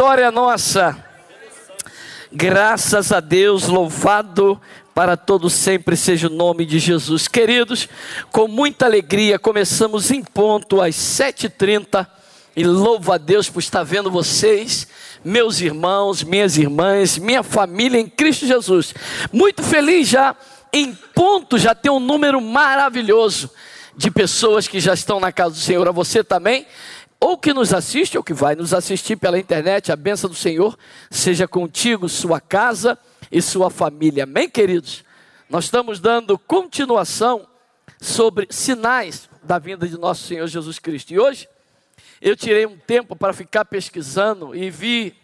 vitória nossa. Graças a Deus, louvado para todos sempre seja o nome de Jesus. Queridos, com muita alegria, começamos em ponto às 7h30 e louvo a Deus por estar vendo vocês, meus irmãos, minhas irmãs, minha família em Cristo Jesus. Muito feliz já, em ponto já tem um número maravilhoso de pessoas que já estão na casa do Senhor. A você também? ou que nos assiste, ou que vai nos assistir pela internet, a benção do Senhor seja contigo, sua casa e sua família. Amém, queridos? Nós estamos dando continuação sobre sinais da vinda de nosso Senhor Jesus Cristo. E hoje eu tirei um tempo para ficar pesquisando e vi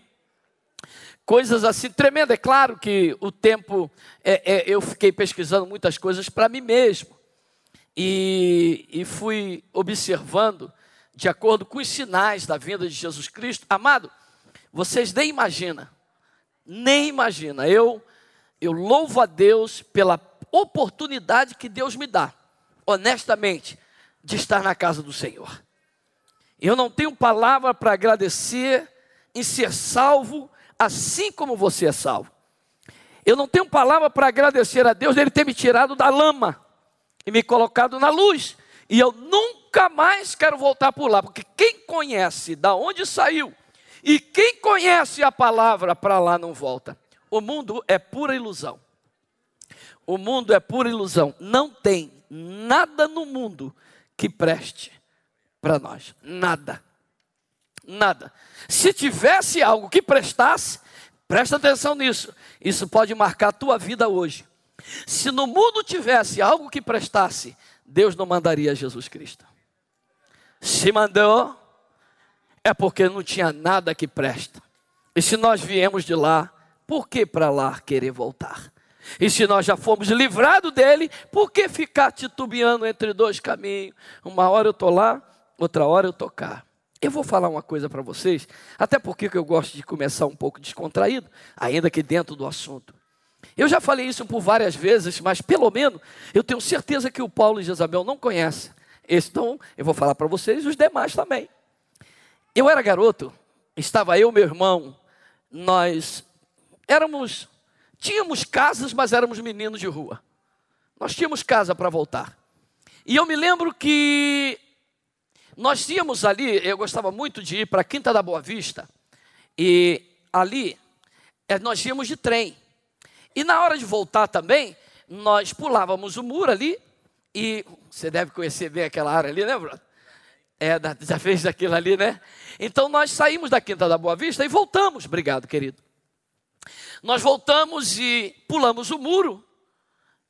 coisas assim tremendas. É claro que o tempo, é, é, eu fiquei pesquisando muitas coisas para mim mesmo. E, e fui observando de acordo com os sinais da vinda de Jesus Cristo. Amado, vocês nem imaginam, nem imagina. Eu eu louvo a Deus pela oportunidade que Deus me dá, honestamente, de estar na casa do Senhor. Eu não tenho palavra para agradecer em ser salvo, assim como você é salvo. Eu não tenho palavra para agradecer a Deus dele ter me tirado da lama e me colocado na luz e eu nunca mais quero voltar por lá, porque quem conhece da onde saiu e quem conhece a palavra para lá não volta. O mundo é pura ilusão. O mundo é pura ilusão. Não tem nada no mundo que preste para nós. Nada. Nada. Se tivesse algo que prestasse, presta atenção nisso. Isso pode marcar a tua vida hoje. Se no mundo tivesse algo que prestasse, Deus não mandaria Jesus Cristo. Se mandou, é porque não tinha nada que presta. E se nós viemos de lá, por que para lá querer voltar? E se nós já fomos livrados dele, por que ficar titubeando entre dois caminhos? Uma hora eu estou lá, outra hora eu estou cá. Eu vou falar uma coisa para vocês, até porque eu gosto de começar um pouco descontraído, ainda que dentro do assunto. Eu já falei isso por várias vezes, mas pelo menos eu tenho certeza que o Paulo e Jezabel não conhecem. Então, eu vou falar para vocês os demais também. Eu era garoto, estava eu, meu irmão, nós éramos, tínhamos casas, mas éramos meninos de rua. Nós tínhamos casa para voltar. E eu me lembro que nós íamos ali, eu gostava muito de ir para a Quinta da Boa Vista, e ali eh, nós íamos de trem. E na hora de voltar também, nós pulávamos o muro ali, e você deve conhecer bem aquela área ali, né, Bruno? É, já fez aquilo ali, né? Então nós saímos da Quinta da Boa Vista e voltamos, obrigado, querido. Nós voltamos e pulamos o muro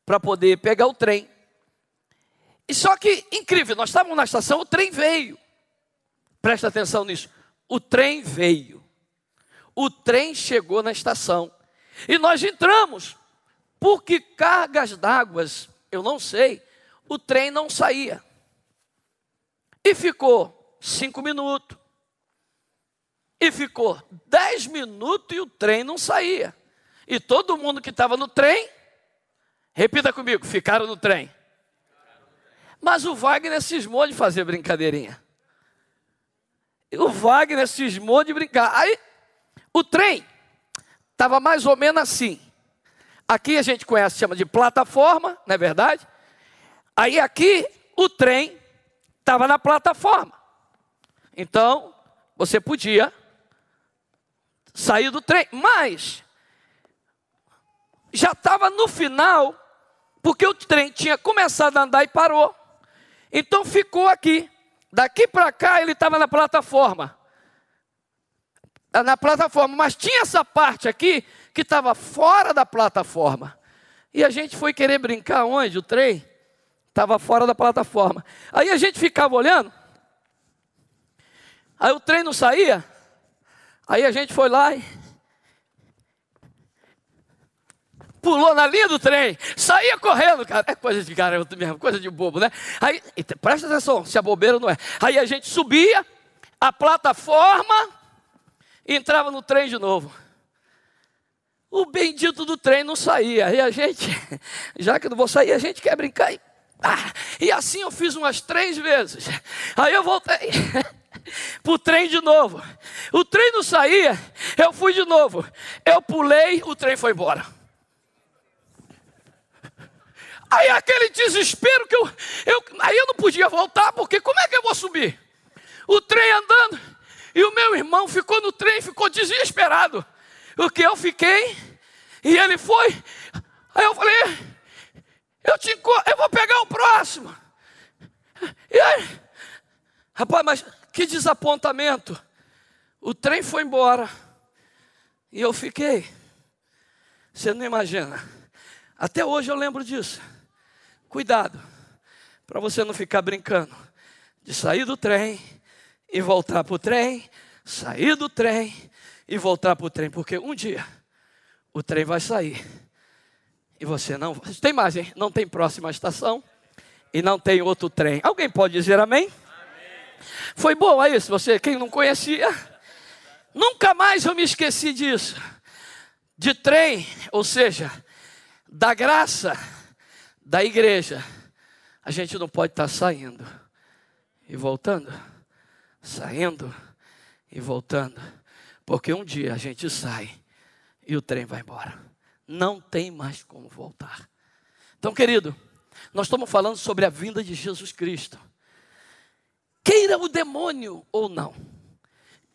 para poder pegar o trem. E só que, incrível, nós estávamos na estação, o trem veio. Presta atenção nisso. O trem veio. O trem chegou na estação. E nós entramos. Porque cargas d'água, eu não sei, o trem não saía. E ficou cinco minutos. E ficou dez minutos e o trem não saía. E todo mundo que estava no trem, repita comigo, ficaram no trem. Mas o Wagner cismou de fazer brincadeirinha. O Wagner cismou de brincar. Aí, o trem estava mais ou menos assim. Aqui a gente conhece, chama de plataforma, não é verdade? Aí aqui o trem estava na plataforma. Então, você podia sair do trem, mas já estava no final, porque o trem tinha começado a andar e parou. Então ficou aqui. Daqui para cá ele estava na plataforma na plataforma, mas tinha essa parte aqui que estava fora da plataforma. E a gente foi querer brincar onde? O trem estava fora da plataforma. Aí a gente ficava olhando, aí o trem não saía, aí a gente foi lá e pulou na linha do trem, saía correndo, cara. É coisa de garoto mesmo, coisa de bobo, né? Aí, presta atenção, se a é bobeira não é. Aí a gente subia a plataforma entrava no trem de novo. O bendito do trem não saía. E a gente, já que não vou sair, a gente quer brincar. E, ah, e assim eu fiz umas três vezes. Aí eu voltei para o trem de novo. O trem não saía, eu fui de novo. Eu pulei, o trem foi embora. Aí aquele desespero que eu, eu. Aí eu não podia voltar, porque como é que eu vou subir? O trem andando. E o meu irmão ficou no trem, ficou desesperado. O que eu fiquei, e ele foi. Aí eu falei, eu te eu vou pegar o próximo. E aí, rapaz, mas que desapontamento. O trem foi embora. E eu fiquei. Você não imagina. Até hoje eu lembro disso. Cuidado, para você não ficar brincando de sair do trem e voltar para o trem, sair do trem e voltar para o trem, porque um dia o trem vai sair e você não. Tem mais, hein? Não tem próxima estação e não tem outro trem. Alguém pode dizer amém? amém. Foi boa é isso, você, quem não conhecia? Nunca mais eu me esqueci disso. De trem, ou seja, da graça da igreja, a gente não pode estar saindo e voltando saindo e voltando, porque um dia a gente sai e o trem vai embora. Não tem mais como voltar. Então, querido, nós estamos falando sobre a vinda de Jesus Cristo. Queira o demônio ou não,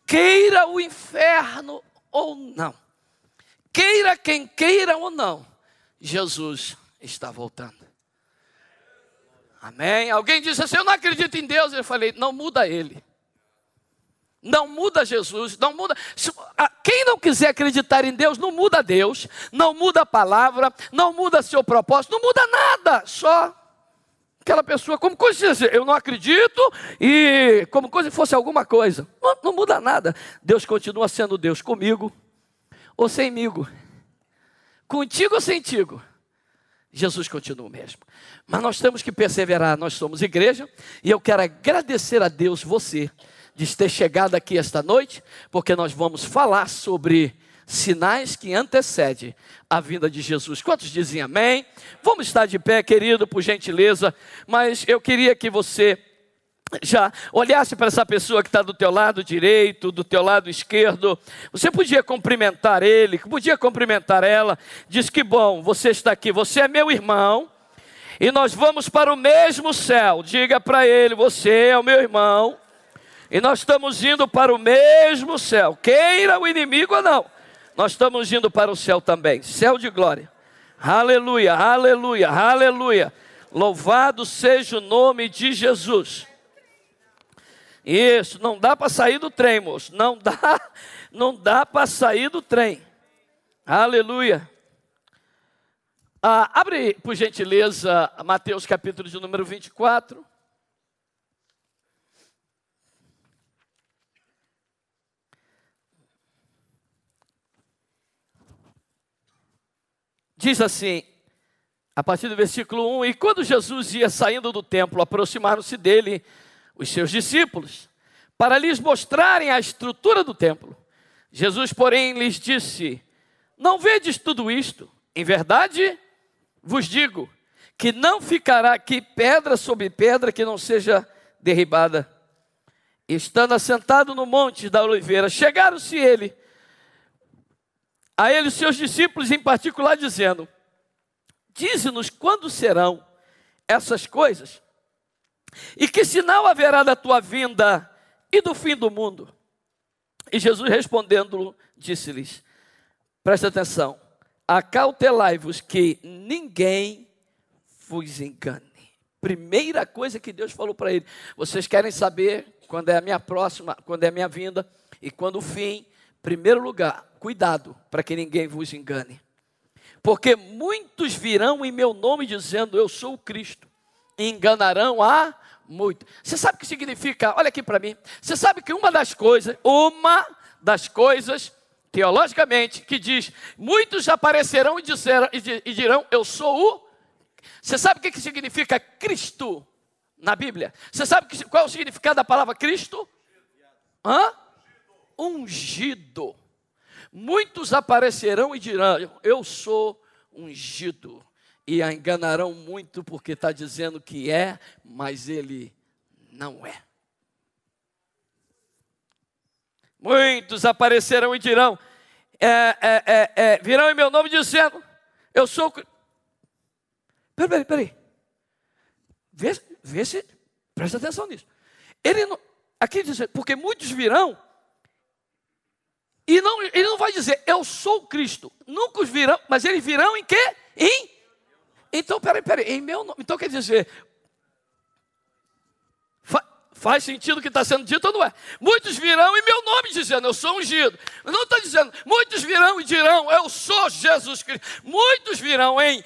queira o inferno ou não, queira quem queira ou não, Jesus está voltando. Amém? Alguém disse assim: Eu não acredito em Deus. Eu falei: Não muda ele. Não muda Jesus, não muda. Ah, quem não quiser acreditar em Deus, não muda Deus, não muda a palavra, não muda seu propósito, não muda nada, só aquela pessoa, como coisa, eu não acredito, e como coisa fosse alguma coisa. Não, não muda nada. Deus continua sendo Deus comigo ou semigo. Contigo ou sentigo. Jesus continua o mesmo. Mas nós temos que perseverar, nós somos igreja, e eu quero agradecer a Deus, você de ter chegado aqui esta noite, porque nós vamos falar sobre sinais que antecedem a vinda de Jesus. Quantos dizem amém? Vamos estar de pé, querido, por gentileza, mas eu queria que você já olhasse para essa pessoa que está do teu lado direito, do teu lado esquerdo, você podia cumprimentar ele, podia cumprimentar ela, diz que bom, você está aqui, você é meu irmão, e nós vamos para o mesmo céu, diga para ele, você é o meu irmão, e nós estamos indo para o mesmo céu, queira o inimigo ou não, nós estamos indo para o céu também céu de glória. Aleluia, aleluia, aleluia. Louvado seja o nome de Jesus. Isso, não dá para sair do trem, moço. Não dá, não dá para sair do trem. Aleluia. Ah, abre, por gentileza, Mateus capítulo de número 24. diz assim, a partir do versículo 1: E quando Jesus ia saindo do templo, aproximaram-se dele os seus discípulos, para lhes mostrarem a estrutura do templo. Jesus, porém, lhes disse: Não vedes tudo isto? Em verdade, vos digo que não ficará aqui pedra sobre pedra que não seja derribada. Estando assentado no monte da oliveira, chegaram-se ele a ele os seus discípulos em particular, dizendo: Dize-nos quando serão essas coisas, e que sinal haverá da tua vinda e do fim do mundo? E Jesus respondendo, disse-lhes: Presta atenção, acautelai-vos que ninguém vos engane. Primeira coisa que Deus falou para ele: Vocês querem saber quando é a minha próxima, quando é a minha vinda e quando o fim? Primeiro lugar, Cuidado para que ninguém vos engane. Porque muitos virão em meu nome dizendo: Eu sou o Cristo, e enganarão a muito. Você sabe o que significa? Olha aqui para mim. Você sabe que uma das coisas, uma das coisas teologicamente que diz: Muitos aparecerão e, disseram, e dirão: Eu sou o. Você sabe o que significa Cristo na Bíblia? Você sabe qual é o significado da palavra Cristo? Hã? Ungido. Muitos aparecerão e dirão: Eu sou ungido. E a enganarão muito, porque está dizendo que é, mas ele não é. Muitos aparecerão e dirão: é, é, é, é virão em meu nome dizendo, eu sou. Peraí, peraí, peraí. Vê, vê se. Presta atenção nisso. Ele não, aqui diz, porque muitos virão e não, ele não vai dizer, eu sou Cristo. Nunca os virão, mas eles virão em quê? Em? Então, peraí, peraí, em meu nome. Então quer dizer, fa, faz sentido o que está sendo dito ou não é? Muitos virão em meu nome dizendo, eu sou ungido. Não está dizendo, muitos virão e dirão, eu sou Jesus Cristo. Muitos virão em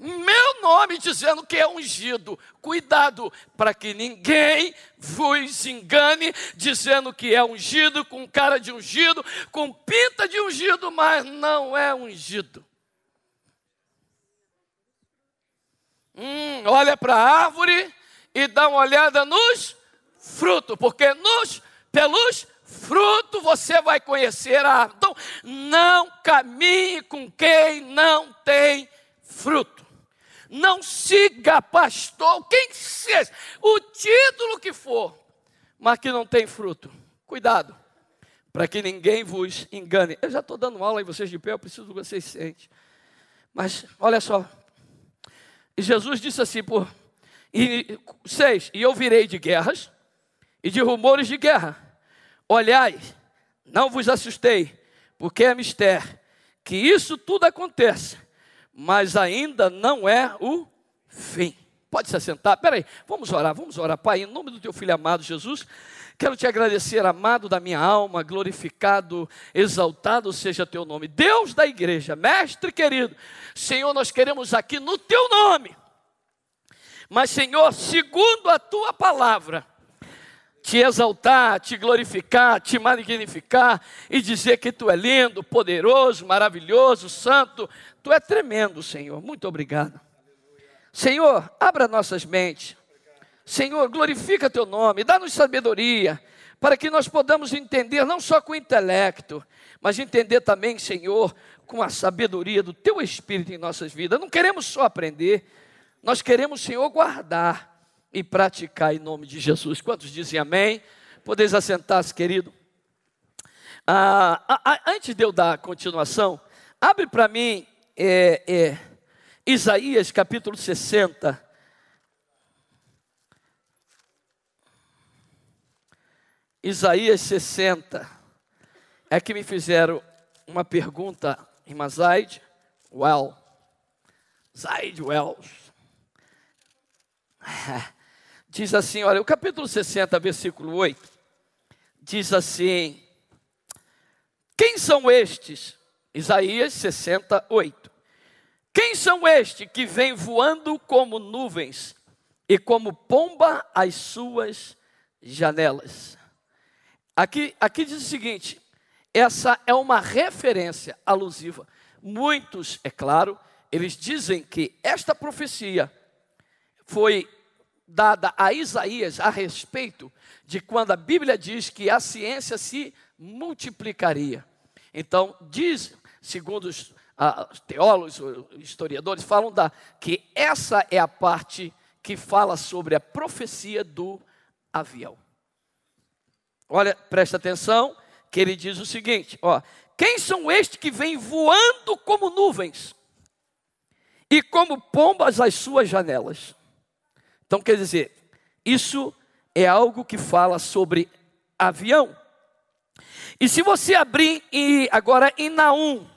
meu nome dizendo que é ungido. Cuidado para que ninguém vos engane dizendo que é ungido, com cara de ungido, com pinta de ungido, mas não é ungido. Hum, olha para a árvore e dá uma olhada nos frutos, porque nos pelos fruto você vai conhecer a árvore. Então, não caminhe com quem não tem fruto não siga pastor, quem seja, o título que for, mas que não tem fruto. Cuidado, para que ninguém vos engane. Eu já estou dando aula em vocês de pé, eu preciso que vocês sentem. Mas olha só, Jesus disse assim, por e, seis, e eu virei de guerras e de rumores de guerra. Olhai, não vos assustei, porque é mistério que isso tudo aconteça mas ainda não é o fim. Pode se assentar. Peraí, vamos orar, vamos orar. Pai, em nome do teu filho amado Jesus, quero te agradecer, amado da minha alma, glorificado, exaltado seja teu nome. Deus da igreja, mestre querido, Senhor, nós queremos aqui no teu nome. Mas, Senhor, segundo a tua palavra, te exaltar, te glorificar, te magnificar e dizer que tu é lindo, poderoso, maravilhoso, santo, Tu é tremendo, Senhor. Muito obrigado. Senhor, abra nossas mentes. Senhor, glorifica teu nome, dá-nos sabedoria, para que nós podamos entender não só com o intelecto, mas entender também, Senhor, com a sabedoria do teu espírito em nossas vidas. Não queremos só aprender, nós queremos, Senhor, guardar e praticar em nome de Jesus. Quantos dizem amém? Podeis assentar-se, querido. Ah, antes de eu dar continuação, abre para mim é, é, Isaías capítulo 60. Isaías 60. É que me fizeram uma pergunta, irmã Zaid Well. Zaid Wells. Diz assim, olha, o capítulo 60, versículo 8, diz assim: Quem são estes? Isaías 68. Quem são estes que vêm voando como nuvens e como pomba às suas janelas? Aqui, aqui diz o seguinte: essa é uma referência alusiva. Muitos, é claro, eles dizem que esta profecia foi dada a Isaías a respeito de quando a Bíblia diz que a ciência se multiplicaria. Então, diz, segundo os ah, teólogos, historiadores falam da que essa é a parte que fala sobre a profecia do avião. Olha, presta atenção, que ele diz o seguinte, ó: Quem são estes que vêm voando como nuvens e como pombas às suas janelas? Então quer dizer, isso é algo que fala sobre avião. E se você abrir e agora em Naum,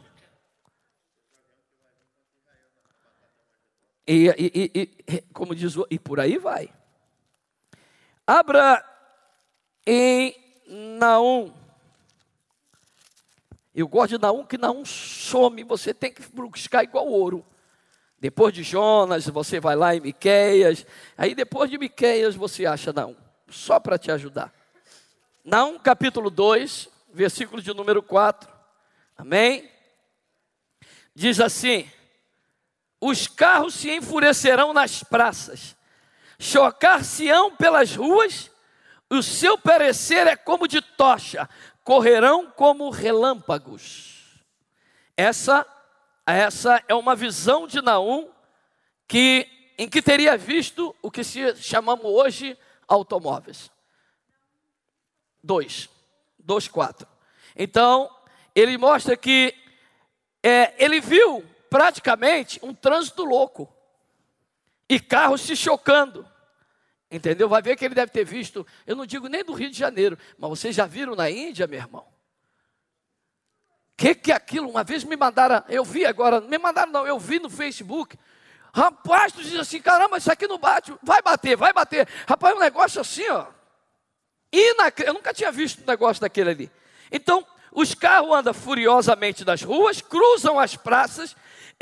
E, e, e, como diz, e por aí vai. Abra em Naum. Eu gosto de Naum, que Naum some, você tem que buscar igual ouro. Depois de Jonas, você vai lá em Miqueias. Aí depois de Miqueias, você acha Naum. Só para te ajudar. Naum capítulo 2, versículo de número 4. Amém? Diz assim: os carros se enfurecerão nas praças, chocar-se-ão pelas ruas, o seu perecer é como de tocha, correrão como relâmpagos. Essa, essa é uma visão de Naum que, em que teria visto o que se chamamos hoje automóveis. 2, 2, 4. Então, ele mostra que é, ele viu praticamente um trânsito louco. E carros se chocando. Entendeu? Vai ver que ele deve ter visto, eu não digo nem do Rio de Janeiro, mas vocês já viram na Índia, meu irmão? Que que é aquilo? Uma vez me mandaram, eu vi agora, me mandaram não, eu vi no Facebook. Rapaz, tu diz assim, caramba, isso aqui não bate, vai bater, vai bater. Rapaz, um negócio assim, ó. Inacre... Eu nunca tinha visto um negócio daquele ali. Então, os carros andam furiosamente nas ruas, cruzam as praças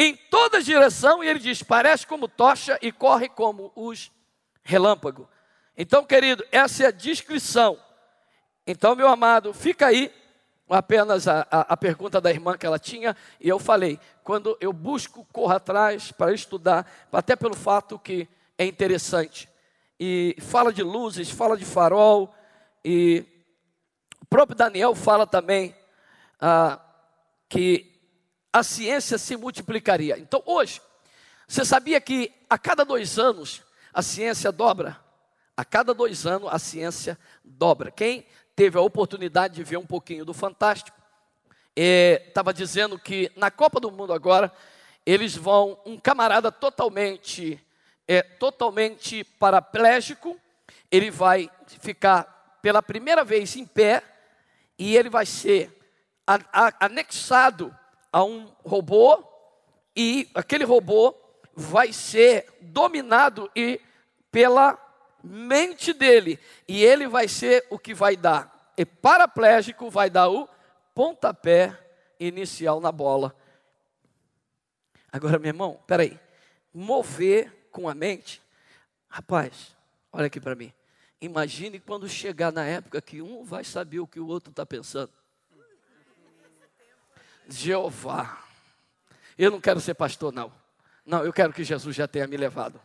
em toda direção, e ele diz: parece como tocha e corre como os relâmpagos. Então, querido, essa é a descrição. Então, meu amado, fica aí apenas a, a, a, pergunta da irmã que ela tinha, e eu falei: quando eu busco, corro atrás para estudar, até pelo fato que é interessante. E fala de luzes, fala de farol, e o próprio Daniel fala também ah, que a ciência se multiplicaria. Então, hoje, você sabia que a cada dois anos a ciência dobra? A cada dois anos a ciência dobra. Quem teve a oportunidade de ver um pouquinho do Fantástico, estava é, dizendo que na Copa do Mundo agora, eles vão, um camarada totalmente, é totalmente paraplégico, ele vai ficar pela primeira vez em pé e ele vai ser a, a, anexado a um robô e aquele robô vai ser dominado e pela mente dele e ele vai ser o que vai dar. E paraplégico vai dar o pontapé inicial na bola. Agora, meu irmão, peraí. Mover com a mente. Rapaz, olha aqui para mim. Imagine quando chegar na época que um vai saber o que o outro está pensando. Jeová. Eu não quero ser pastor, não. Não, eu quero que Jesus já tenha me levado.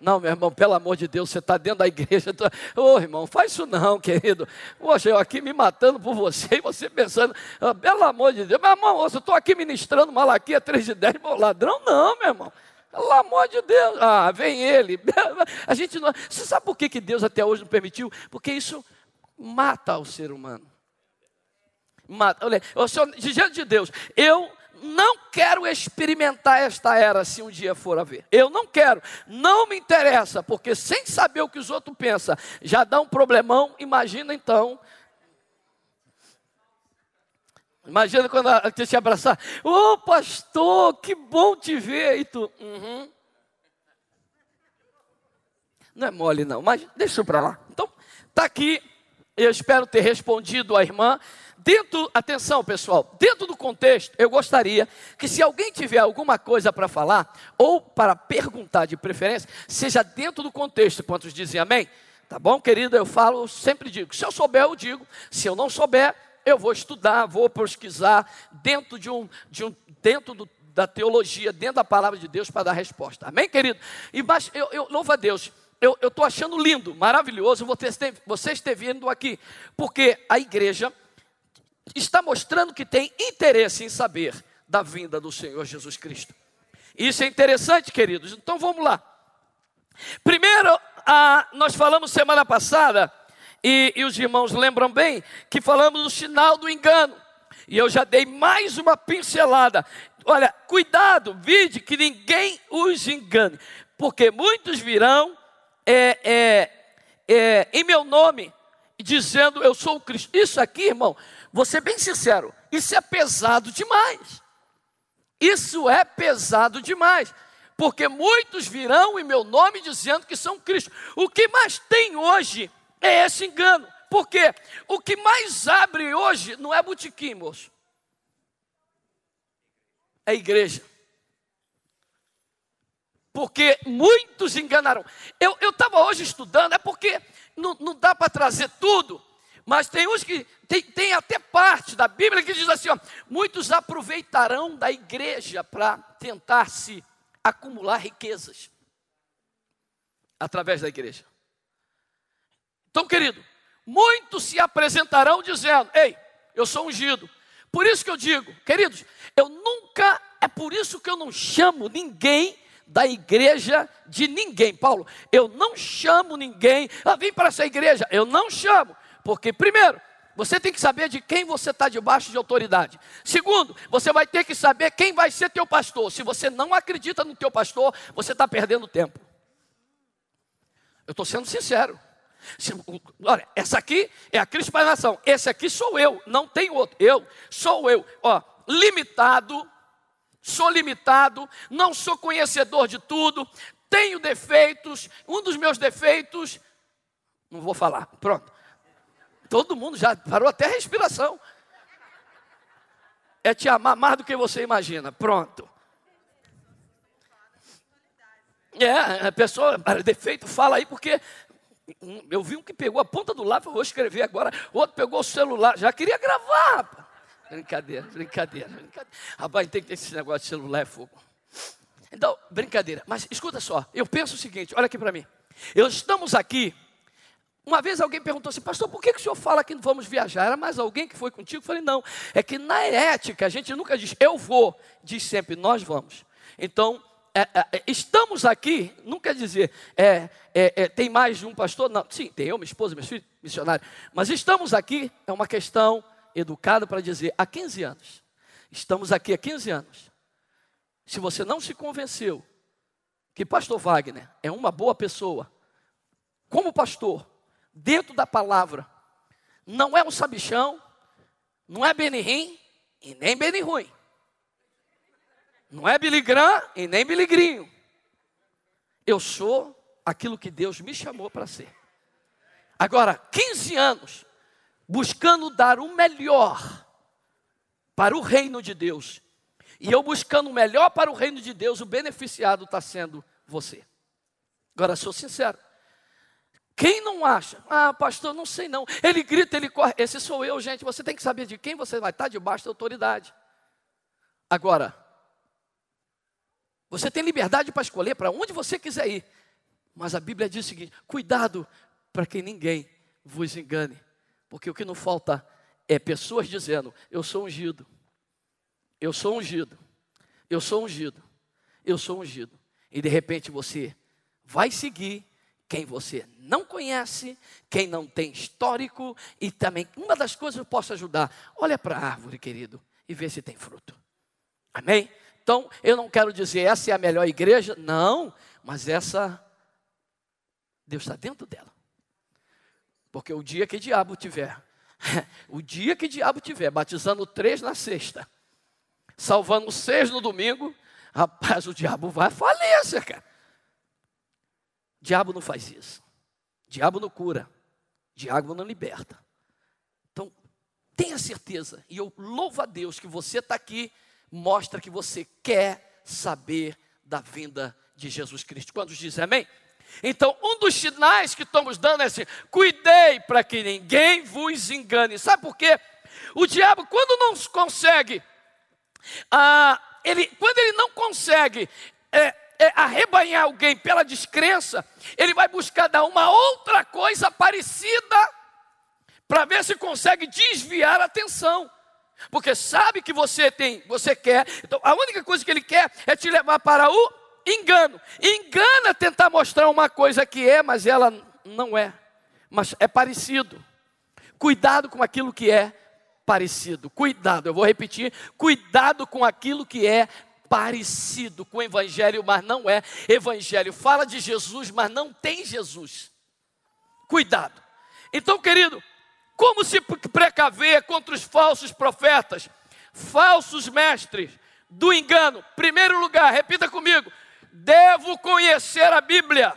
Não, meu irmão, pelo amor de Deus, você está dentro da igreja. Ô oh, irmão, faz isso não, querido. Poxa, eu aqui me matando por você e você pensando, ah, pelo amor de Deus, meu irmão, eu estou aqui ministrando Malaquia 3 de 10, meu ladrão, não, meu irmão. Pelo amor de Deus, ah, vem ele. A gente não. Você sabe por que, que Deus até hoje não permitiu? Porque isso mata o ser humano mata. Olha, o senhor, diante de Deus, eu não quero experimentar esta era se um dia for a ver. Eu não quero, não me interessa, porque sem saber o que os outros pensam, já dá um problemão. Imagina então. Imagina quando a gente te abraçar, ô oh, pastor, que bom te ver. E tu, uhum. não é mole não, mas deixa para lá. Então, está aqui. Eu espero ter respondido a irmã. Dentro, atenção pessoal, dentro do contexto, eu gostaria que se alguém tiver alguma coisa para falar, ou para perguntar de preferência, seja dentro do contexto. Quantos dizem amém? Tá bom, querido? Eu falo, sempre digo. Se eu souber, eu digo. Se eu não souber, eu vou estudar, vou pesquisar dentro de um, de um dentro do, da teologia, dentro da palavra de Deus para dar resposta. Amém, querido? E mas, eu, eu louvo a Deus. Eu estou achando lindo, maravilhoso vocês terem vindo aqui, porque a igreja está mostrando que tem interesse em saber da vinda do Senhor Jesus Cristo. Isso é interessante, queridos. Então vamos lá. Primeiro, nós falamos semana passada, e, e os irmãos lembram bem, que falamos do sinal do engano. E eu já dei mais uma pincelada. Olha, cuidado, vide que ninguém os engane, porque muitos virão é, é, é, em meu nome, dizendo eu sou o Cristo. Isso aqui, irmão, vou ser bem sincero, isso é pesado demais. Isso é pesado demais. Porque muitos virão em meu nome dizendo que são Cristo. O que mais tem hoje é esse engano. Porque o que mais abre hoje não é botequim, moço. É igreja. Porque muitos enganaram. Eu estava hoje estudando, é porque não, não dá para trazer tudo. Mas tem uns que tem, tem até parte da Bíblia que diz assim: ó, muitos aproveitarão da igreja para tentar se acumular riquezas através da igreja. Então, querido, muitos se apresentarão dizendo: Ei, eu sou ungido. Por isso que eu digo, queridos, eu nunca, é por isso que eu não chamo ninguém da igreja de ninguém. Paulo, eu não chamo ninguém, ah, vem para essa igreja, eu não chamo. Porque, primeiro, você tem que saber de quem você está debaixo de autoridade. Segundo, você vai ter que saber quem vai ser teu pastor. Se você não acredita no teu pastor, você está perdendo tempo. Eu estou sendo sincero. Se, olha, essa aqui é a cristianização. Esse aqui sou eu, não tem outro. Eu sou eu. Ó, limitado, sou limitado, não sou conhecedor de tudo, tenho defeitos. Um dos meus defeitos, não vou falar. Pronto. Todo mundo já parou até a respiração. É te amar mais do que você imagina. Pronto. É, a pessoa, defeito, fala aí, porque eu vi um que pegou a ponta do lápis, vou escrever agora. Outro pegou o celular, já queria gravar, rapaz. Brincadeira, brincadeira, brincadeira. Rapaz, tem que ter esse negócio de celular, é fogo. Então, brincadeira. Mas escuta só, eu penso o seguinte, olha aqui para mim. Eu estamos aqui uma vez alguém perguntou assim, pastor, por que, que o senhor fala que não vamos viajar? Era mais alguém que foi contigo? Eu falei, não. É que na ética a gente nunca diz eu vou, diz sempre nós vamos. Então, é, é, é estamos aqui, não quer dizer, é, é, é, tem mais de um pastor? Não, sim, tem eu, minha esposa, meus filhos, missionário. Mas estamos aqui, é uma questão educada para dizer, há 15 anos. Estamos aqui há 15 anos. Se você não se convenceu que pastor Wagner é uma boa pessoa, como pastor, dentro da palavra. Não é um sabichão, não é Benihim e nem Ruim, Não é Biligrã e nem Biligrinho. Eu sou aquilo que Deus me chamou para ser. Agora, 15 anos buscando dar o melhor para o reino de Deus. E eu buscando o melhor para o reino de Deus, o beneficiado está sendo você. Agora, sou sincero. Quem não acha? Ah, pastor, não sei não. Ele grita, ele corre. Esse sou eu, gente. Você tem que saber de quem você vai estar tá debaixo da autoridade. Agora, você tem liberdade para escolher para onde você quiser ir. Mas a Bíblia diz o seguinte: cuidado para que ninguém vos engane. Porque o que não falta é pessoas dizendo: eu sou ungido. Eu sou ungido. Eu sou ungido. Eu sou ungido. E de repente você vai seguir quem você não conhece, quem não tem histórico e também uma das coisas que eu posso ajudar, olha para a árvore, querido, e vê se tem fruto. Amém? Então, eu não quero dizer essa é a melhor igreja, não, mas essa Deus está dentro dela. Porque o dia que o diabo tiver, o dia que o diabo tiver batizando três na sexta, salvando seis no domingo, rapaz, o diabo vai falecer, cara. Diabo não faz isso. Diabo não cura. Diabo não liberta. Então, tenha certeza, e eu louvo a Deus que você está aqui, mostra que você quer saber da vinda de Jesus Cristo. Quando diz, amém? Então, um dos sinais que estamos dando é assim: cuidei para que ninguém vos engane. Sabe por quê? O diabo, quando não consegue, ah, ele, quando ele não consegue é, é, arrebanhar alguém pela descrença, ele vai buscar dar uma outra coisa parecida para ver se consegue desviar a atenção. Porque sabe que você tem, você quer. Então a única coisa que ele quer é te levar para o engano. Engana tentar mostrar uma coisa que é, mas ela não é. Mas é parecido. Cuidado com aquilo que é parecido. Cuidado, eu vou repetir. Cuidado com aquilo que é parecido com o Evangelho, mas não é Evangelho. Fala de Jesus, mas não tem Jesus. Cuidado. Então, querido, como se precaver contra os falsos profetas, falsos mestres do engano? Primeiro lugar, repita comigo: devo conhecer a Bíblia.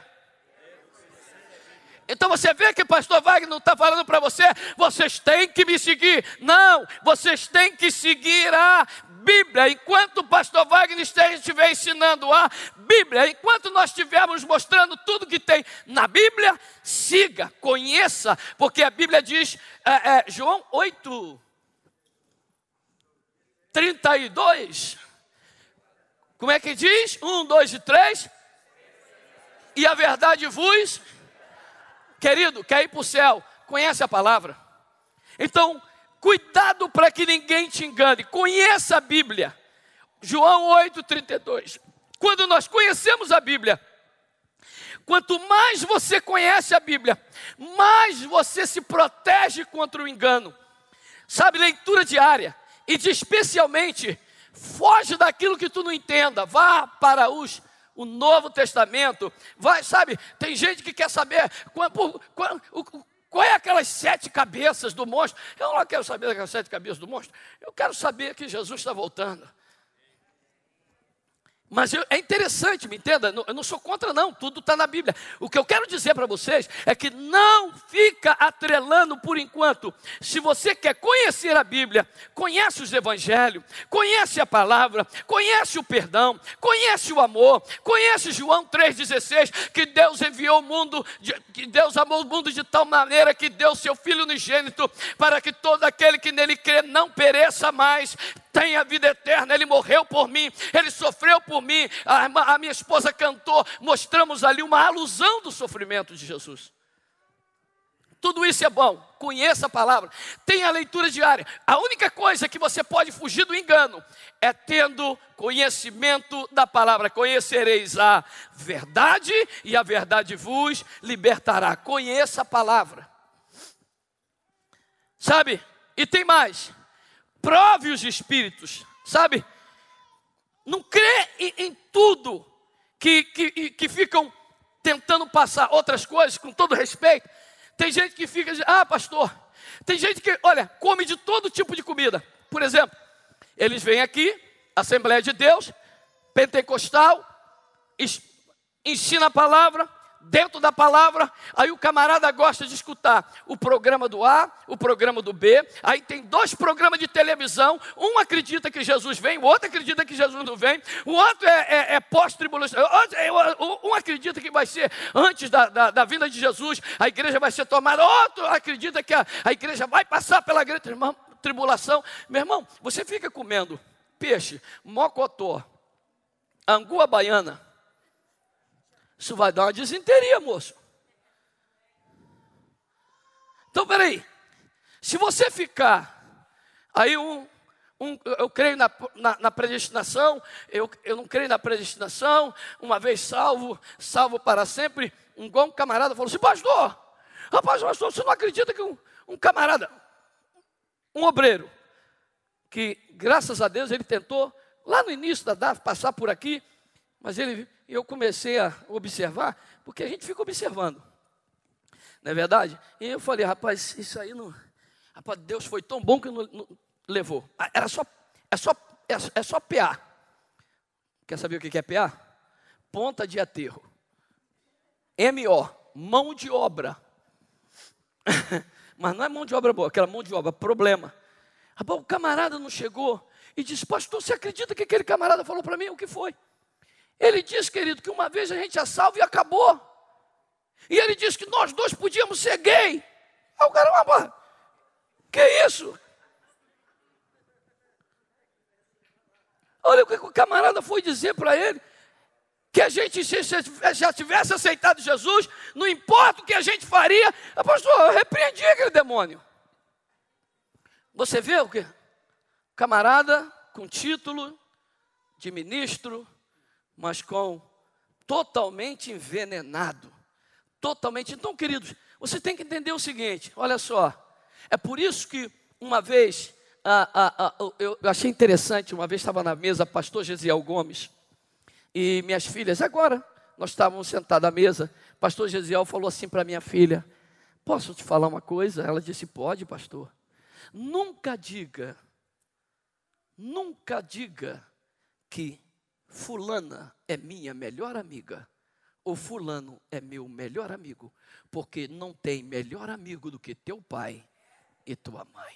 Então você vê que pastor Wagner não está falando para você, vocês têm que me seguir. Não, vocês têm que seguir a Bíblia, enquanto o pastor Wagner estiver ensinando a Bíblia, enquanto nós estivermos mostrando tudo que tem na Bíblia, siga, conheça, porque a Bíblia diz, é, é, João 8, 32, como é que diz? 1, 2 e 3. E a verdade vos, querido, quer ir para o céu, conhece a palavra. Então, Cuidado para que ninguém te engane. Conheça a Bíblia. João 8:32. Quando nós conhecemos a Bíblia, Quanto mais você conhece a Bíblia, mais você se protege contra o engano. Sabe, leitura diária e de especialmente foge daquilo que tu não entenda. Vá para os o Novo Testamento, vai, sabe? Tem gente que quer saber qual, por, qual, o, qual é aquelas sete cabeças do monstro? Eu não quero saber daquelas sete cabeças do monstro. Eu quero saber que Jesus está voltando. Mas eu, é interessante, me entenda, eu não sou contra, não, tudo está na Bíblia. O que eu quero dizer para vocês é que não fica atrelando por enquanto. Se você quer conhecer a Bíblia, conhece os evangelhos, conhece a palavra, conhece o perdão, conhece o amor, conhece João 3,16, que Deus enviou o mundo, de, que Deus amou o mundo de tal maneira que deu seu Filho unigênito, para que todo aquele que nele crê não pereça mais, tem a vida eterna, ele morreu por mim, ele sofreu por mim. A, a minha esposa cantou, mostramos ali uma alusão do sofrimento de Jesus. Tudo isso é bom, conheça a palavra, tenha a leitura diária. A única coisa que você pode fugir do engano é tendo conhecimento da palavra. Conhecereis a verdade e a verdade vos libertará. Conheça a palavra. Sabe? E tem mais prove os espíritos, sabe? Não crê em, em tudo que, que, que ficam tentando passar outras coisas, com todo respeito. Tem gente que fica, ah, pastor, tem gente que, olha, come de todo tipo de comida. Por exemplo, eles vêm aqui, Assembleia de Deus, pentecostal, ensina a palavra, dentro da palavra, aí o camarada gosta de escutar o programa do A, o programa do B, aí tem dois programas de televisão, um acredita que Jesus vem, o outro acredita que Jesus não vem, o outro é, é, é pós-tribulação, é, um acredita que vai ser antes da, da, da, vinda de Jesus, a igreja vai ser tomada, outro acredita que a, a igreja vai passar pela grande tribulação, meu irmão, você fica comendo peixe, mocotó, angua baiana, isso vai dar uma desinteria, moço. Então, peraí. Se você ficar aí um, um, eu creio na, na, na predestinação, eu, eu não creio na predestinação, uma vez salvo, salvo para sempre. Um bom camarada falou assim, pastor, rapaz, pastor, você não acredita que um, um camarada, um obreiro, que graças a Deus ele tentou, lá no início da DAF, passar por aqui, mas ele, eu comecei a observar, porque a gente fica observando. Não é verdade? E eu falei, rapaz, isso aí não. Rapaz, Deus foi tão bom que não, não levou. Ah, era só, é só, é, é só PA. Quer saber o que é PA? Ponta de aterro. MO, mão de obra. Mas não é mão de obra boa, aquela mão de obra, problema. Rapaz, o camarada não chegou e disse, pastor, você acredita que aquele camarada falou para mim o que foi? Ele diz, querido, que uma vez a gente é salvo e acabou. E ele diz que nós dois podíamos ser gay. Aí o cara, ah, mas, que isso? Olha o que o camarada foi dizer para ele. Que a gente, se já tivesse aceitado Jesus, não importa o que a gente faria, ah, pastor, eu repreendi aquele demônio. Você vê o que? Camarada com título de ministro, mas com totalmente envenenado. Totalmente. Então, queridos, você tem que entender o seguinte: olha só. É por isso que uma vez, ah, ah, ah, eu achei interessante, uma vez estava na mesa pastor Gesiel Gomes e minhas filhas, agora, nós estávamos sentados à mesa, pastor Gesiel falou assim para minha filha: Posso te falar uma coisa? Ela disse: Pode, pastor. Nunca diga, nunca diga que Fulana é minha melhor amiga, ou Fulano é meu melhor amigo, porque não tem melhor amigo do que teu pai e tua mãe.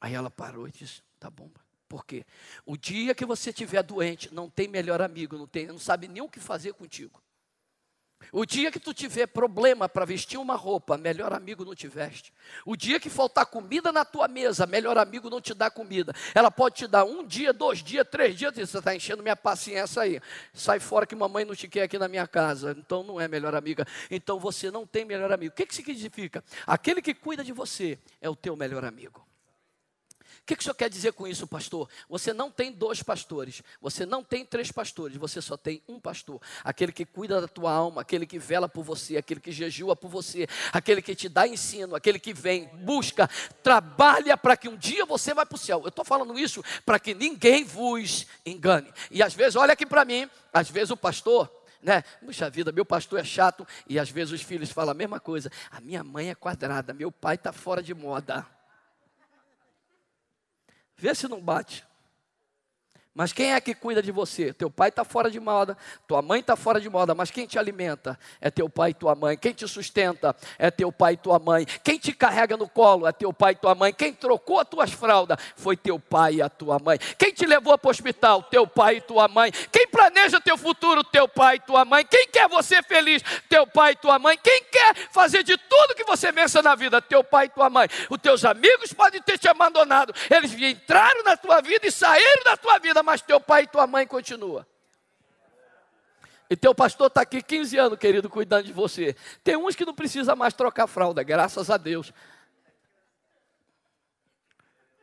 Aí ela parou e disse: Tá bom, porque o dia que você estiver doente, não tem melhor amigo, não, tem, não sabe nem o que fazer contigo. O dia que tu tiver problema para vestir uma roupa, melhor amigo não te veste. O dia que faltar comida na tua mesa, melhor amigo não te dá comida. Ela pode te dar um dia, dois dias, três dias, você está enchendo minha paciência aí. Sai fora que mamãe não te quer aqui na minha casa. Então não é melhor amiga. Então você não tem melhor amigo. O que, que significa? Aquele que cuida de você é o teu melhor amigo que, que o senhor quer dizer com isso, pastor? Você não tem dois pastores, você não tem três pastores, você só tem um pastor. Aquele que cuida da tua alma, aquele que vela por você, aquele que jejua por você, aquele que te dá ensino, aquele que vem, busca, trabalha para que um dia você vá para o céu. Eu estou falando isso para que ninguém vos engane. E às vezes, olha aqui para mim, às vezes o pastor né? Puxa vida, meu pastor é chato e às vezes os filhos falam a mesma coisa. A minha mãe é quadrada, meu pai está fora de moda. Vê se não bate. Mas quem é que cuida de você? Teu pai está fora de moda, tua mãe está fora de moda, mas quem te alimenta é teu pai e tua mãe. Quem te sustenta é teu pai e tua mãe. Quem te carrega no colo é teu pai e tua mãe. Quem trocou as tuas fraldas foi teu pai e a tua mãe. Quem te levou para o hospital, teu pai e tua mãe. Quem planeja teu futuro, teu pai e tua mãe. Quem quer você feliz, teu pai e tua mãe. Quem quer fazer de tudo que você pensa na vida, teu pai e tua mãe. Os teus amigos podem ter te abandonado. Eles entraram na tua vida e saíram da tua vida mas teu pai e tua mãe continua. E teu pastor está aqui 15 anos, querido, cuidando de você. Tem uns que não precisa mais trocar fralda, graças a Deus.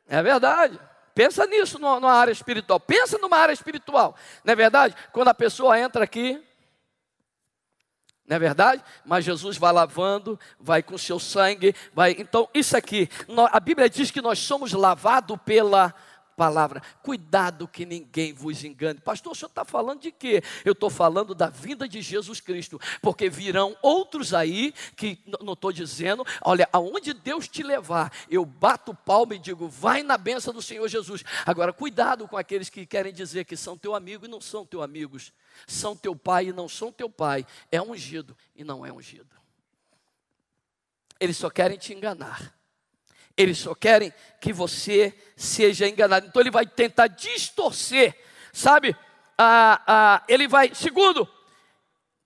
É verdade. Pensa nisso numa área espiritual. Pensa numa área espiritual. Não é verdade? Quando a pessoa entra aqui, não é verdade? Mas Jesus vai lavando, vai com seu sangue, vai. Então, isso aqui, a Bíblia diz que nós somos lavados pela palavra. Cuidado que ninguém vos engane. Pastor, o senhor está falando de quê? Eu estou falando da vinda de Jesus Cristo, porque virão outros aí que não estou dizendo, olha, aonde Deus te levar, eu bato o palmo e digo, vai na benção do Senhor Jesus. Agora, cuidado com aqueles que querem dizer que são teu amigo e não são teu amigos, são teu pai e não são teu pai, é ungido e não é ungido. Eles só querem te enganar eles só querem que você seja enganado. Então ele vai tentar distorcer, sabe? Ah, ah, ele vai. Segundo,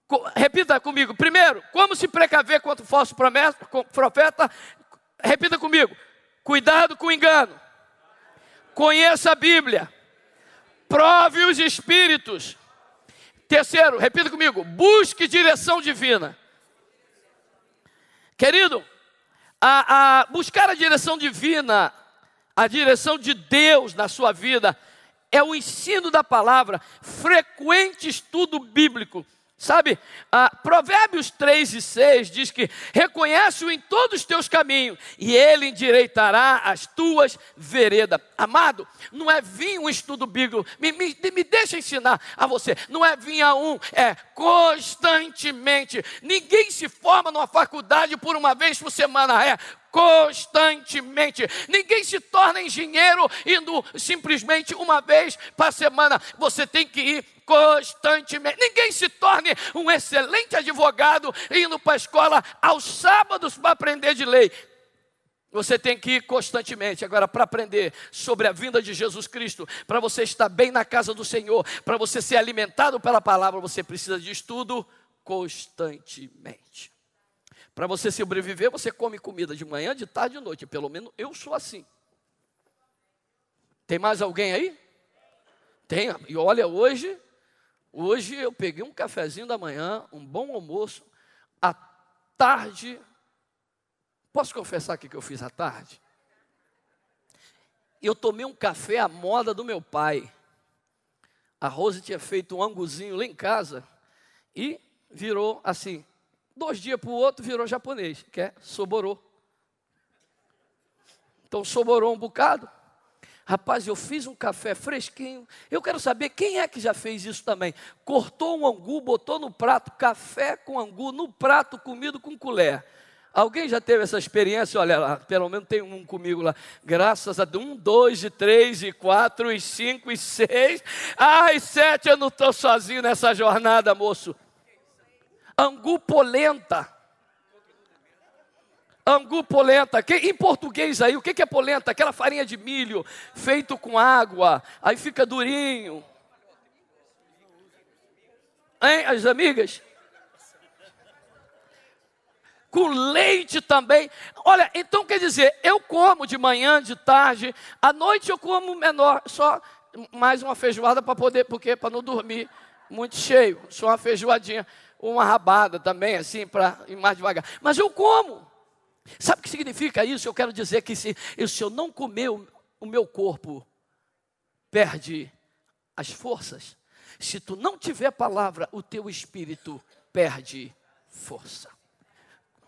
co, repita comigo. Primeiro, como se precaver contra o falso promessa, com, profeta? Repita comigo. Cuidado com o engano. Conheça a Bíblia. Prove os espíritos. Terceiro, repita comigo. Busque direção divina. Querido, a, a buscar a direção divina, a direção de Deus na sua vida, é o ensino da palavra, frequente estudo bíblico. Sabe, ah, Provérbios 3 e 6 diz que reconhece-o em todos os teus caminhos e ele endireitará as tuas veredas. Amado, não é vinho um estudo bíblico, me, me, me deixa ensinar a você, não é vinho a um, é constantemente. Ninguém se forma numa faculdade por uma vez por semana, é constantemente. Ninguém se torna engenheiro indo simplesmente uma vez para semana. Você tem que ir constantemente. Ninguém se torne um excelente advogado indo para a escola aos sábados para aprender de lei. Você tem que ir constantemente. Agora, para aprender sobre a vinda de Jesus Cristo, para você estar bem na casa do Senhor, para você ser alimentado pela palavra, você precisa de estudo constantemente. Para você sobreviver, você come comida de manhã, de tarde e de noite. Pelo menos eu sou assim. Tem mais alguém aí? Tem. E olha, hoje, hoje eu peguei um cafezinho da manhã, um bom almoço, à tarde. Posso confessar o que eu fiz à tarde? Eu tomei um café à moda do meu pai. A Rose tinha feito um anguzinho lá em casa e virou assim: Dois dias para o outro virou japonês, que é soborou. Então soborou um bocado. Rapaz, eu fiz um café fresquinho. Eu quero saber quem é que já fez isso também. Cortou um angu, botou no prato, café com angu no prato, comido com colher. Alguém já teve essa experiência? Olha lá, pelo menos tem um comigo lá. Graças a Deus, um, dois, e três, e quatro, e cinco, e seis. Ai, sete, eu não estou sozinho nessa jornada, moço angu polenta. Angu polenta, que, em português aí, o que, que é polenta? Aquela farinha de milho feito com água, aí fica durinho. Hein, as amigas? com leite também. Olha, então quer dizer, eu como de manhã, de tarde, à noite eu como menor, só mais uma feijoada para poder, porque para não dormir muito cheio, só uma feijoadinha uma rabada também, assim, para ir mais devagar. Mas eu como. Sabe o que significa isso? Eu quero dizer que se, se eu não comer, o meu corpo perde as forças. Se tu não tiver palavra, o teu espírito perde força.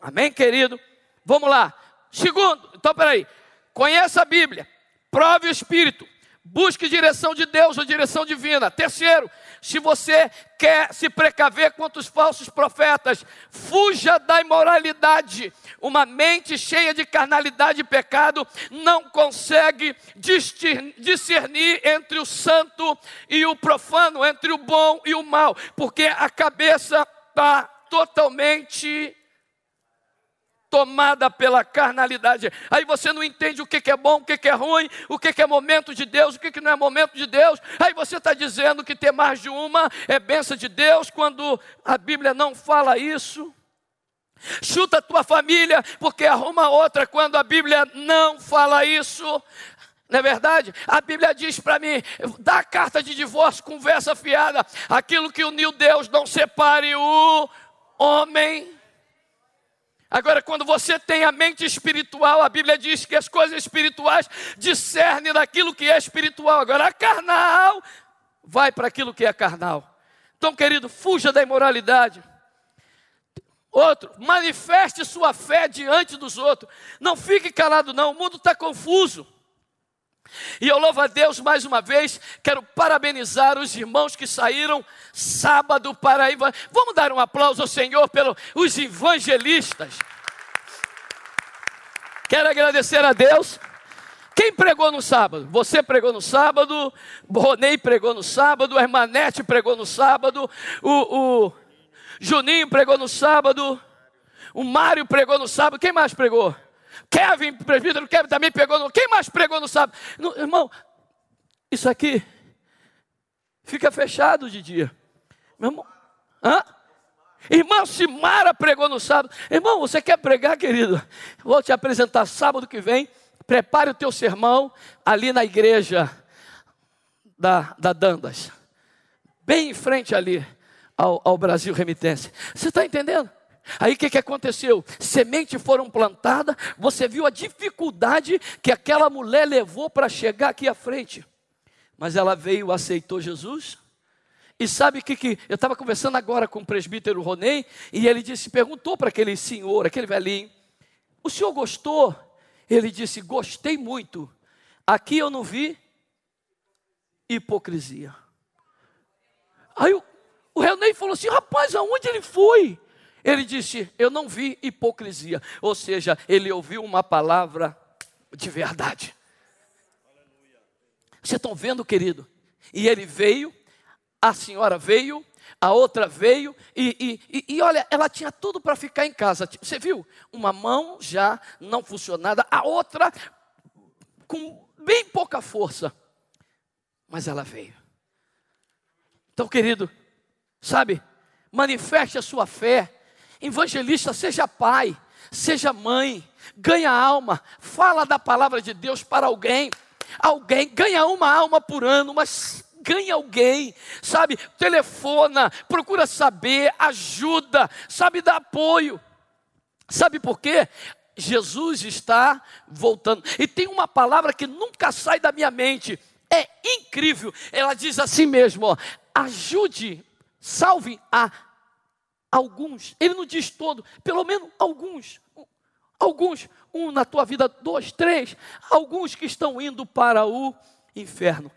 Amém, querido? Vamos lá. Segundo, então peraí. Conheça a Bíblia, prove o Espírito, Busque direção de Deus ou direção divina. Terceiro, se você quer se precaver contra os falsos profetas, fuja da imoralidade. Uma mente cheia de carnalidade e pecado não consegue discernir entre o santo e o profano, entre o bom e o mal, porque a cabeça está totalmente tomada pela carnalidade. Aí você não entende o que é bom, o que é ruim, o que é momento de Deus, o que não é momento de Deus. Aí você está dizendo que ter mais de uma é benção de Deus, quando a Bíblia não fala isso. Chuta a tua família, porque arruma outra quando a Bíblia não fala isso. Não é verdade? A Bíblia diz para mim: dá carta de divórcio, conversa fiada. Aquilo que uniu Deus, não separe o homem Agora, quando você tem a mente espiritual, a Bíblia diz que as coisas espirituais discernem daquilo que é espiritual. Agora, a carnal vai para aquilo que é carnal. Então, querido, fuja da imoralidade. Outro, manifeste sua fé diante dos outros. Não fique calado, não. O mundo está confuso. E eu louvo a Deus mais uma vez, quero parabenizar os irmãos que saíram sábado para a Vamos dar um aplauso ao Senhor pelos evangelistas. Quero agradecer a Deus. Quem pregou no sábado? Você pregou no sábado, Bonei pregou no sábado, Hermanete pregou no sábado, o, o Juninho pregou no sábado, o Mário pregou no sábado, quem mais pregou? Kevin, presbítero Kevin também pegou. No, quem mais pregou no sábado? No, irmão, isso aqui fica fechado de dia. Meu irmão, hã? Irmã Simara pregou no sábado. Irmão, você quer pregar, querido? Vou te apresentar sábado que vem. Prepare o teu sermão ali na igreja da, da Dandas. Bem em frente ali ao, ao Brasil Remitência. Você está entendendo? Aí o que, que aconteceu? Semente foram plantadas, você viu a dificuldade que aquela mulher levou para chegar aqui à frente. Mas ela veio, aceitou Jesus. E sabe o que, que eu estava conversando agora com o presbítero Ronei, e ele disse, perguntou para aquele senhor, aquele velhinho, o senhor gostou? Ele disse, gostei muito. Aqui eu não vi hipocrisia. Aí o, o Ronei falou assim, rapaz, aonde ele foi? Ele disse: Eu não vi hipocrisia. Ou seja, ele ouviu uma palavra de verdade. Vocês estão vendo, querido? E ele veio, a senhora veio, a outra veio, e, e, e, e olha, ela tinha tudo para ficar em casa. Você viu? Uma mão já não funcionada, a outra com bem pouca força. Mas ela veio. Então, querido, sabe, manifeste a sua fé Evangelista, seja pai, seja mãe, ganha alma, fala da palavra de Deus para alguém. Alguém ganha uma alma por ano, mas ganha alguém, sabe? Telefona, procura saber, ajuda, sabe dá apoio. Sabe por quê? Jesus está voltando. E tem uma palavra que nunca sai da minha mente. É incrível. Ela diz assim mesmo, ó, ajude, salve a alguns, ele não diz todo, pelo menos alguns, alguns, um na tua vida, dois, três, alguns que estão indo para o inferno.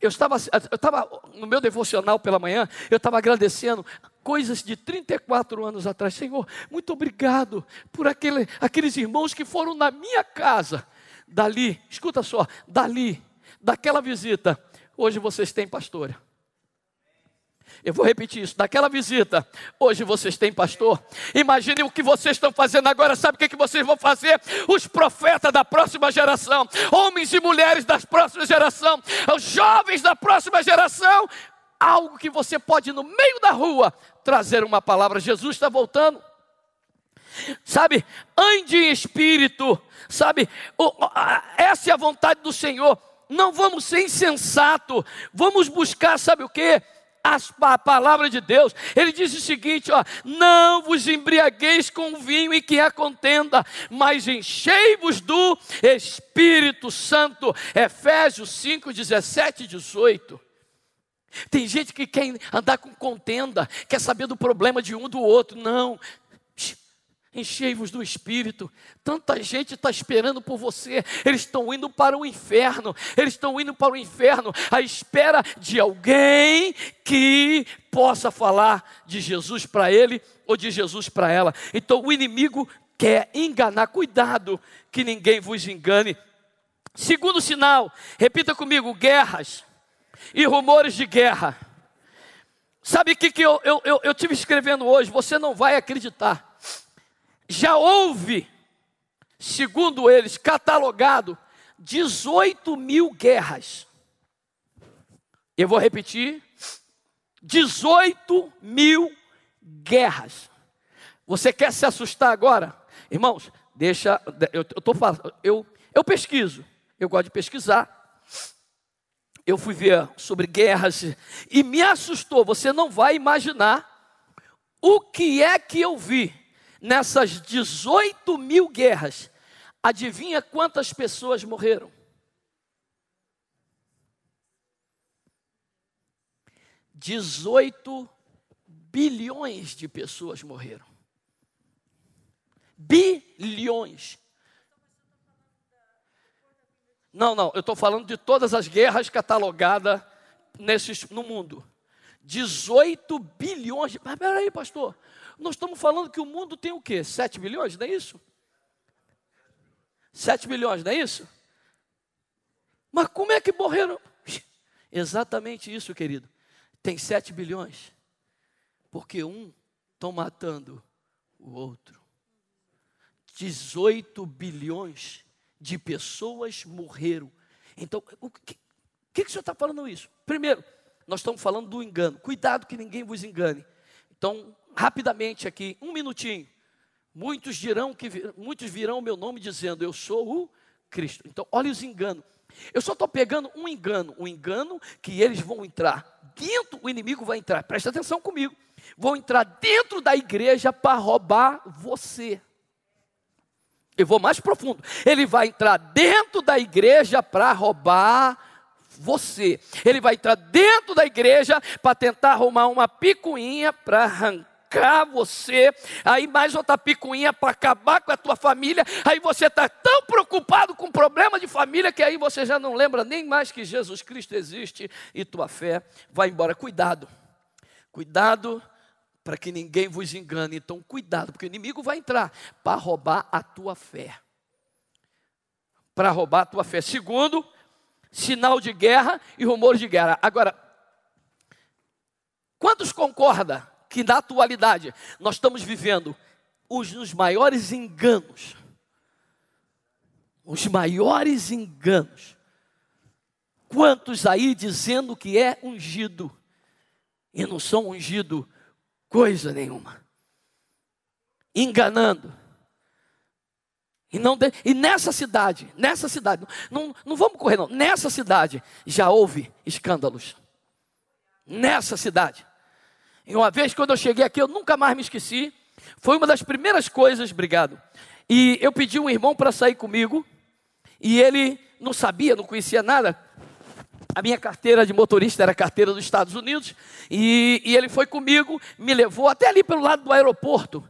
Eu estava, eu estava no meu devocional pela manhã, eu estava agradecendo coisas de 34 anos atrás. Senhor, muito obrigado por aquele, aqueles irmãos que foram na minha casa, dali, escuta só, dali, daquela visita. Hoje vocês têm pastora. Eu vou repetir isso. Naquela visita, hoje vocês têm pastor. Imagine o que vocês estão fazendo agora. Sabe o que, é que vocês vão fazer? Os profetas da próxima geração, homens e mulheres da próxima geração, os jovens da próxima geração. Algo que você pode, no meio da rua, trazer uma palavra. Jesus está voltando. Sabe, ande em espírito, sabe, essa é a vontade do Senhor. Não vamos ser insensato, vamos buscar, sabe o que? as, a palavra de Deus. Ele diz o seguinte: ó, não vos embriagueis com vinho e que há contenda, mas enchei-vos do Espírito Santo. Efésios 5, 17 e 18. Tem gente que quer andar com contenda, quer saber do problema de um do outro. Não, Enchei-vos do Espírito. Tanta gente está esperando por você. Eles estão indo para o inferno. Eles estão indo para o inferno à espera de alguém que possa falar de Jesus para ele ou de Jesus para ela. Então o inimigo quer enganar. Cuidado que ninguém vos engane. Segundo sinal, repita comigo: guerras e rumores de guerra. Sabe o que, que eu, eu, eu, eu tive escrevendo hoje? Você não vai acreditar já houve, segundo eles, catalogado 18 mil guerras. Eu vou repetir: 18 mil guerras. Você quer se assustar agora? Irmãos, deixa. Eu, eu, tô, eu, eu pesquiso, eu gosto de pesquisar. Eu fui ver sobre guerras e me assustou. Você não vai imaginar o que é que eu vi. Nessas 18 mil guerras, adivinha quantas pessoas morreram? 18 bilhões de pessoas morreram. Bilhões. Não, não, eu estou falando de todas as guerras catalogadas nesses, no mundo. 18 bilhões. De, mas peraí, pastor. Nós estamos falando que o mundo tem o quê? 7 bilhões, não é isso? 7 bilhões, não é isso? Mas como é que morreram? Exatamente isso, querido. Tem 7 bilhões. Porque um estão tá matando o outro. 18 bilhões de pessoas morreram. Então, o que, que, que o senhor está falando isso? Primeiro, nós estamos falando do engano. Cuidado que ninguém vos engane. Então, rapidamente aqui, um minutinho. Muitos dirão que muitos virão o meu nome dizendo: Eu sou o Cristo. Então, olha os enganos. Eu só estou pegando um engano, um engano que eles vão entrar dentro, o inimigo vai entrar. Presta atenção comigo. Vão entrar dentro da igreja para roubar você. Eu vou mais profundo. Ele vai entrar dentro da igreja para roubar você. Ele vai entrar dentro da igreja para tentar arrumar uma picuinha para arrancar atacar você, aí mais outra picuinha para acabar com a tua família, aí você está tão preocupado com problema de família que aí você já não lembra nem mais que Jesus Cristo existe e tua fé vai embora. Cuidado, cuidado para que ninguém vos engane. Então, cuidado, porque o inimigo vai entrar para roubar a tua fé. Para roubar a tua fé. Segundo, sinal de guerra e rumores de guerra. Agora, quantos concorda que na atualidade nós estamos vivendo os, os maiores enganos. Os maiores enganos. Quantos aí dizendo que é ungido e não são ungido coisa nenhuma? Enganando. E, não de, e nessa cidade, nessa cidade, não, não vamos correr não, nessa cidade já houve escândalos. Nessa cidade. E uma vez quando eu cheguei aqui, eu nunca mais me esqueci. Foi uma das primeiras coisas, obrigado. E eu pedi um irmão para sair comigo, e ele não sabia, não conhecia nada. A minha carteira de motorista era carteira dos Estados Unidos, e, e ele foi comigo, me levou até ali pelo lado do aeroporto,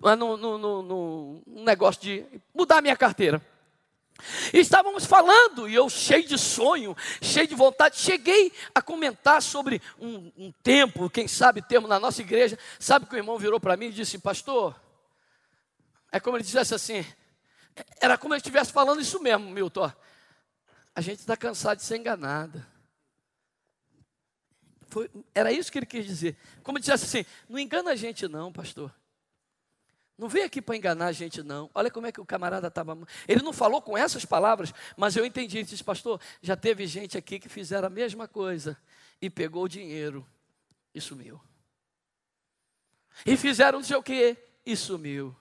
no, no, no, no negócio de mudar a minha carteira. Estávamos falando, e eu cheio de sonho, cheio de vontade, cheguei a comentar sobre um, um tempo, quem sabe temos na nossa igreja. Sabe que o irmão virou para mim e disse, pastor? É como ele dissesse assim, era como ele estivesse falando isso mesmo, Milton. A gente está cansado de ser enganada. Foi, era isso que ele quis dizer. Como ele dissesse assim, não engana a gente não, pastor. Não veio aqui para enganar a gente, não. Olha como é que o camarada estava. Ele não falou com essas palavras, mas eu entendi. Ele disse, pastor, já teve gente aqui que fizeram a mesma coisa e pegou o dinheiro e sumiu. E fizeram não sei o quê e sumiu.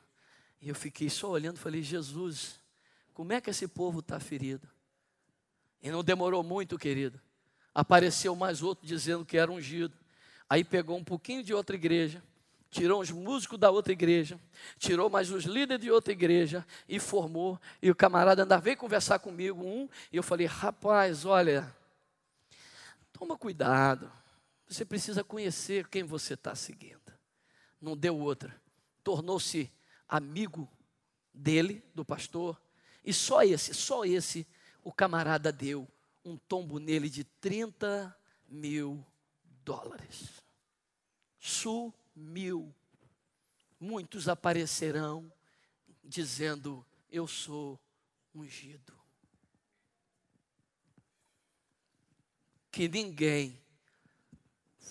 E eu fiquei só olhando e falei, Jesus, como é que esse povo está ferido? E não demorou muito, querido. Apareceu mais outro dizendo que era ungido. Aí pegou um pouquinho de outra igreja tirou os músicos da outra igreja, tirou mais os líderes de outra igreja e formou. E o camarada andava, veio conversar comigo, um, e eu falei: rapaz, olha, toma cuidado, você precisa conhecer quem você está seguindo. Não deu outra. Tornou-se amigo dele, do pastor, e só esse, só esse, o camarada deu um tombo nele de 30 mil dólares. Sul mil, muitos aparecerão dizendo: Eu sou ungido. Que ninguém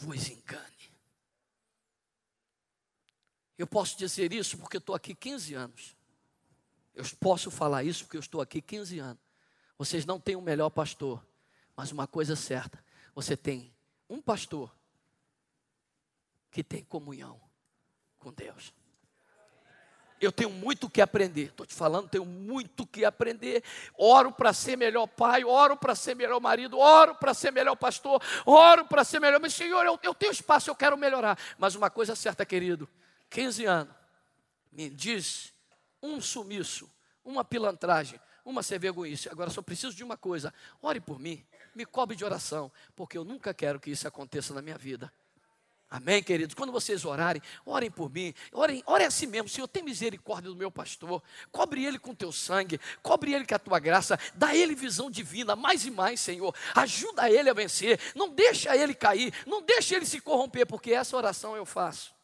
vos engane. Eu posso dizer isso porque estou aqui 15 anos. Eu posso falar isso porque eu estou aqui 15 anos. Vocês não têm o um melhor pastor, mas uma coisa é certa: você tem um pastor que tem comunhão com Deus. Eu tenho muito que aprender, estou te falando, tenho muito que aprender. Oro para ser melhor pai, oro para ser melhor marido, oro para ser melhor pastor, oro para ser melhor. Mas, Senhor, eu, eu tenho espaço, eu quero melhorar. Mas uma coisa é certa, querido: 15 anos, me diz um sumiço, uma pilantragem, uma vergonhice. Agora só preciso de uma coisa: ore por mim, me cobre de oração, porque eu nunca quero que isso aconteça na minha vida. Amém, queridos? Quando vocês orarem, orem por mim, orem, orem a si mesmo. Senhor, tem misericórdia do meu pastor, cobre ele com teu sangue, cobre ele com a tua graça, dá ele visão divina, mais e mais, Senhor. Ajuda ele a vencer, não deixa ele cair, não deixa ele se corromper, porque essa oração eu faço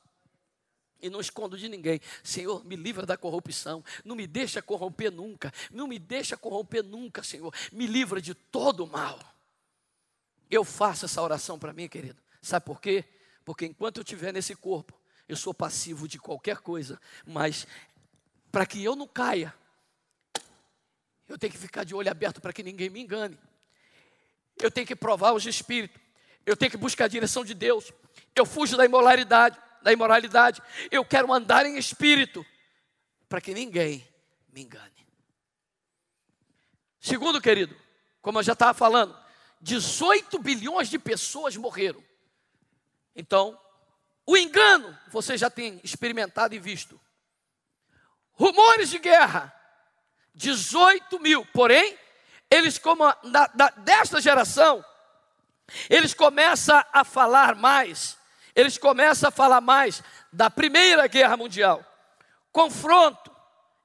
e não escondo de ninguém. Senhor, me livra da corrupção, não me deixa corromper nunca, não me deixa corromper nunca, Senhor, me livra de todo o mal. Eu faço essa oração para mim, querido. Sabe por quê? Porque enquanto eu estiver nesse corpo, eu sou passivo de qualquer coisa, mas para que eu não caia, eu tenho que ficar de olho aberto para que ninguém me engane. Eu tenho que provar os espíritos. Eu tenho que buscar a direção de Deus. Eu fujo da imoralidade, da imoralidade. Eu quero andar em espírito para que ninguém me engane. Segundo, querido, como eu já estava falando, 18 bilhões de pessoas morreram então, o engano você já tem experimentado e visto. Rumores de guerra, 18 mil. Porém, eles, como da, da, desta geração, eles começam a falar mais. Eles começam a falar mais da Primeira Guerra Mundial. Confronto,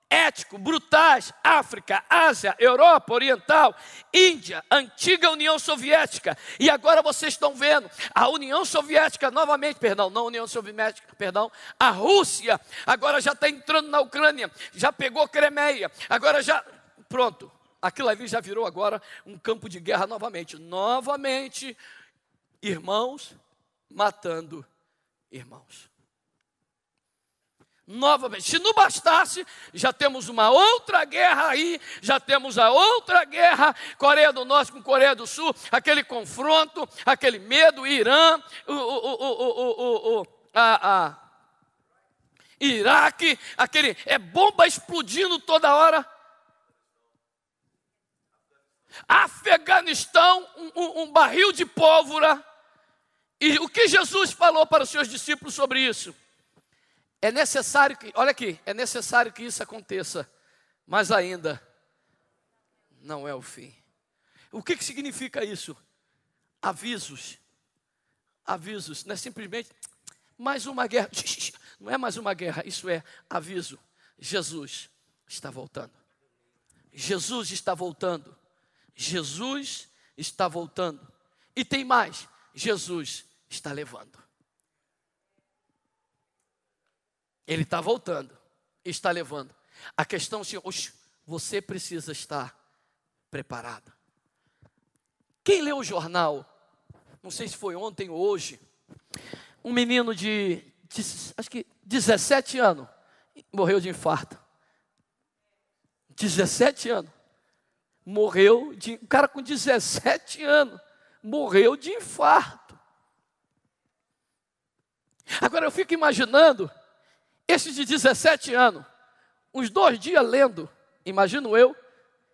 ético, brutais, África, Ásia, Europa Oriental, Índia, antiga União Soviética. E agora vocês estão vendo a União Soviética novamente, perdão, não União Soviética, perdão, a Rússia agora já está entrando na Ucrânia, já pegou Cremeia, agora já pronto. Aquilo ali já virou agora um campo de guerra novamente. Novamente, irmãos matando irmãos novamente. Se não bastasse, já temos uma outra guerra aí, já temos a outra guerra, Coreia do Norte com Coreia do Sul, aquele confronto, aquele medo, Irã, o, o, o, o a, a, Iraque, aquele é bomba explodindo toda hora. Afeganistão, um, um, um barril de pólvora. E o que Jesus falou para os seus discípulos sobre isso? É necessário que, olha aqui, é necessário que isso aconteça, mas ainda não é o fim. O que, que significa isso? Avisos. Avisos, não é simplesmente mais uma guerra. Não é mais uma guerra, isso é aviso. Jesus está voltando. Jesus está voltando. Jesus está voltando. E tem mais: Jesus está levando. Ele está voltando, está levando. A questão, é, você precisa estar preparado. Quem leu o jornal, não sei se foi ontem ou hoje, um menino de, de acho que 17 anos morreu de infarto. 17 anos. Morreu de. um cara com 17 anos morreu de infarto. Agora eu fico imaginando esse de 17 anos, uns dois dias lendo, imagino eu,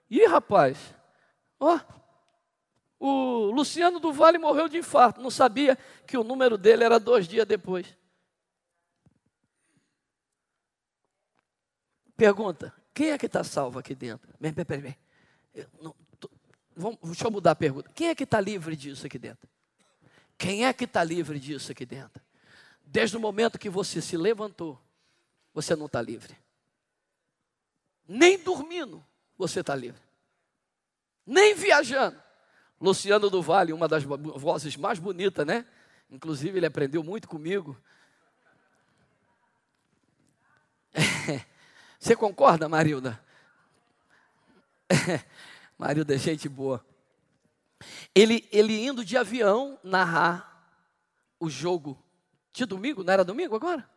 e rapaz, ó, o Luciano do Vale morreu de infarto, não sabia que o número dele era dois dias depois. Pergunta: quem é que está salvo aqui dentro? Vem, Eu, não, tô, vamos, deixa eu mudar a pergunta. Quem é que está livre disso aqui dentro? Quem é que está livre disso aqui dentro? Desde o momento que você se levantou, você não está livre. Nem dormindo, você está livre. Nem viajando. Luciano do Vale, uma das vozes mais bonitas, né? Inclusive, ele aprendeu muito comigo. Você concorda, Marilda? Marilda é gente boa. Ele, ele indo de avião narrar o jogo de domingo, não era domingo agora?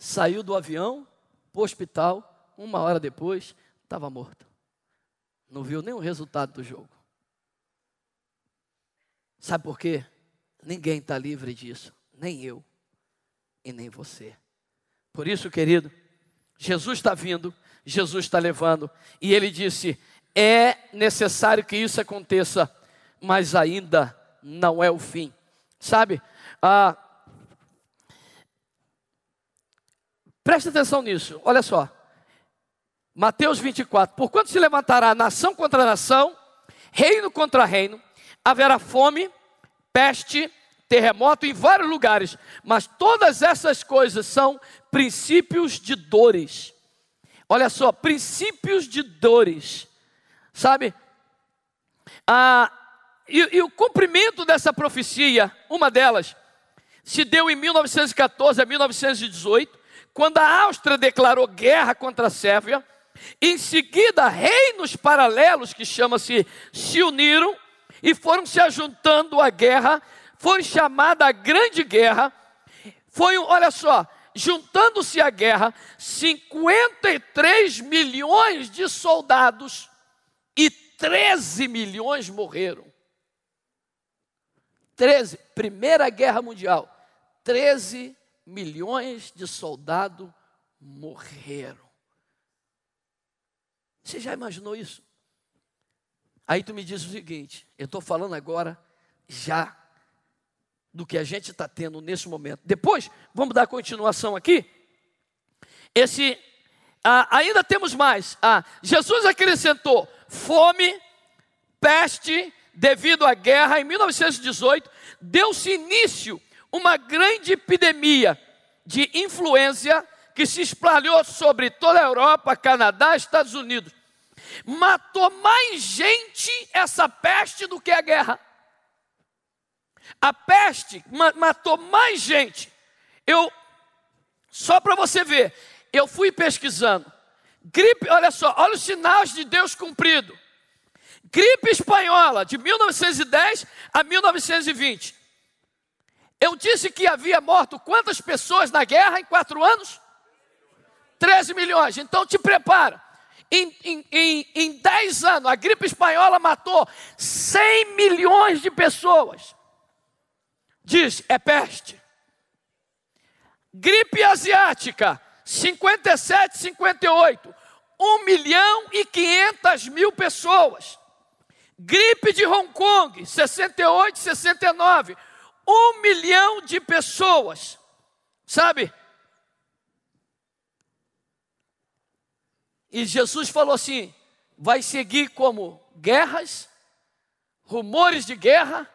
saiu do avião para o hospital, uma hora depois, estava morto. Não viu nenhum resultado do jogo. Sabe por quê? Ninguém está livre disso, nem eu e nem você. Por isso, querido, Jesus está vindo, Jesus está levando, e ele disse: é necessário que isso aconteça, mas ainda não é o fim. Sabe, ah, Preste atenção nisso, olha só. Mateus 24: quanto se levantará nação contra nação, reino contra reino, haverá fome, peste, terremoto em vários lugares, mas todas essas coisas são princípios de dores. Olha só, princípios de dores, sabe? Ah, e, e o cumprimento dessa profecia, uma delas, se deu em 1914 a 1918 quando a Áustria declarou guerra contra a Sérvia, em seguida reinos paralelos, que chama-se, se uniram e foram se ajuntando à guerra, foi chamada a Grande Guerra. Foi, olha só, juntando-se à guerra, 53 milhões de soldados e 13 milhões morreram. 13, Primeira Guerra Mundial, 13 milhões de soldados morreram. Você já imaginou isso? Aí tu me diz o seguinte: eu estou falando agora já do que a gente está tendo nesse momento. Depois, vamos dar continuação aqui. Esse ah, ainda temos mais. Ah, Jesus acrescentou fome, peste devido à guerra em 1918 deu-se início uma grande epidemia de influenza que se espalhou sobre toda a Europa, Canadá, Estados Unidos. Matou mais gente essa peste do que a guerra. A peste matou mais gente. Eu só para você ver, eu fui pesquisando. Gripe, olha só, olha os sinais de Deus cumprido. Gripe espanhola de 1910 a 1920. Eu disse que havia morto quantas pessoas na guerra em quatro anos? 13 milhões. Então te prepara. Em, em, em, em 10 anos, a gripe espanhola matou 100 milhões de pessoas. Diz, é peste. Gripe asiática, 57, 58. 1 milhão e 500 mil pessoas. Gripe de Hong Kong, 68, 69. Um milhão de pessoas, sabe? E Jesus falou assim: vai seguir como guerras, rumores de guerra,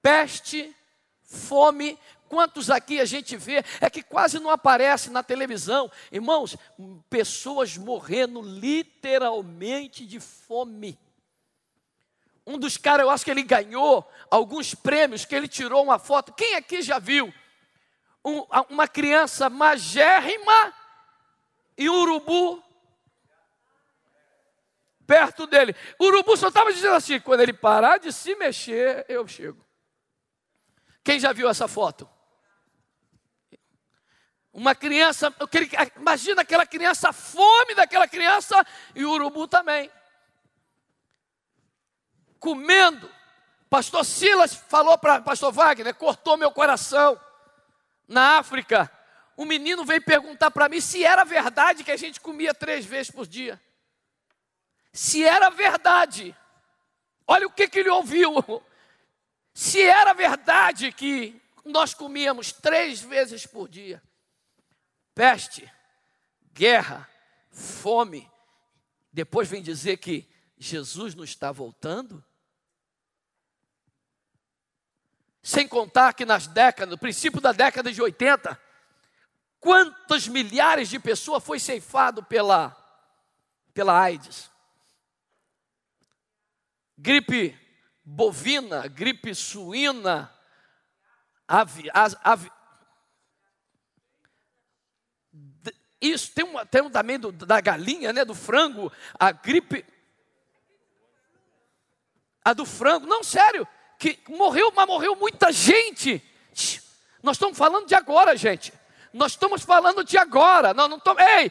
peste, fome. Quantos aqui a gente vê é que quase não aparece na televisão, irmãos, pessoas morrendo literalmente de fome um dos caras, eu acho que ele ganhou alguns prêmios, que ele tirou uma foto. Quem aqui já viu um, uma criança magérrima e um urubu perto dele? O urubu só estava dizendo assim: quando ele parar de se mexer, eu chego. Quem já viu essa foto? Uma criança, imagina aquela criança, a fome daquela criança e o urubu também comendo. Pastor Silas falou para pastor Wagner, cortou meu coração. Na África, um menino veio perguntar para mim se era verdade que a gente comia três vezes por dia. Se era verdade. Olha o que, que ele ouviu. Se era verdade que nós comíamos três vezes por dia. Peste, guerra, fome. Depois vem dizer que Jesus não está voltando? Sem contar que nas décadas, no princípio da década de 80, quantas milhares de pessoas foi ceifado pela, pela AIDS? Gripe bovina, gripe suína, avi, avi, isso tem um, tem um também do, da galinha, né, do frango, a gripe a do frango, não, sério que morreu, mas morreu muita gente. Nós estamos falando de agora, gente. Nós estamos falando de agora. Não, não estamos. Ei!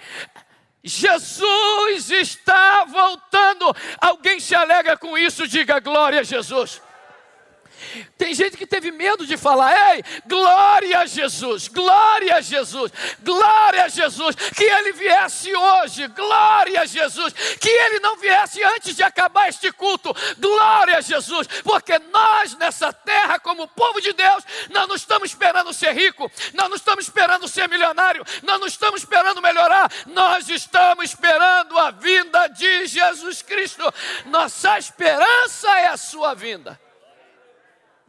Jesus está voltando. Alguém se alegra com isso, diga glória a Jesus. Tem gente que teve medo de falar: ei, glória a Jesus, glória a Jesus, glória a Jesus, que ele viesse hoje, glória a Jesus, que ele não viesse antes de acabar este culto, glória a Jesus, porque nós nessa terra, como povo de Deus, não nos estamos esperando ser rico, não nos estamos esperando ser milionário, não nos estamos esperando melhorar, nós estamos esperando a vinda de Jesus Cristo, nossa esperança é a sua vinda.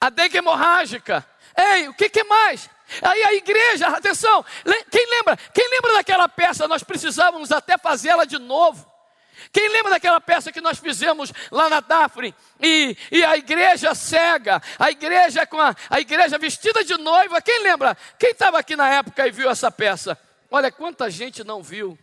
a dengue hemorrágica. Ei, o que, que mais? Aí a igreja, atenção, quem lembra? Quem lembra daquela peça? Nós precisávamos até fazê-la de novo. Quem lembra daquela peça que nós fizemos lá na Dafne? E, e a igreja cega, a igreja com a, a igreja vestida de noiva. Quem lembra? Quem estava aqui na época e viu essa peça? Olha quanta gente não viu.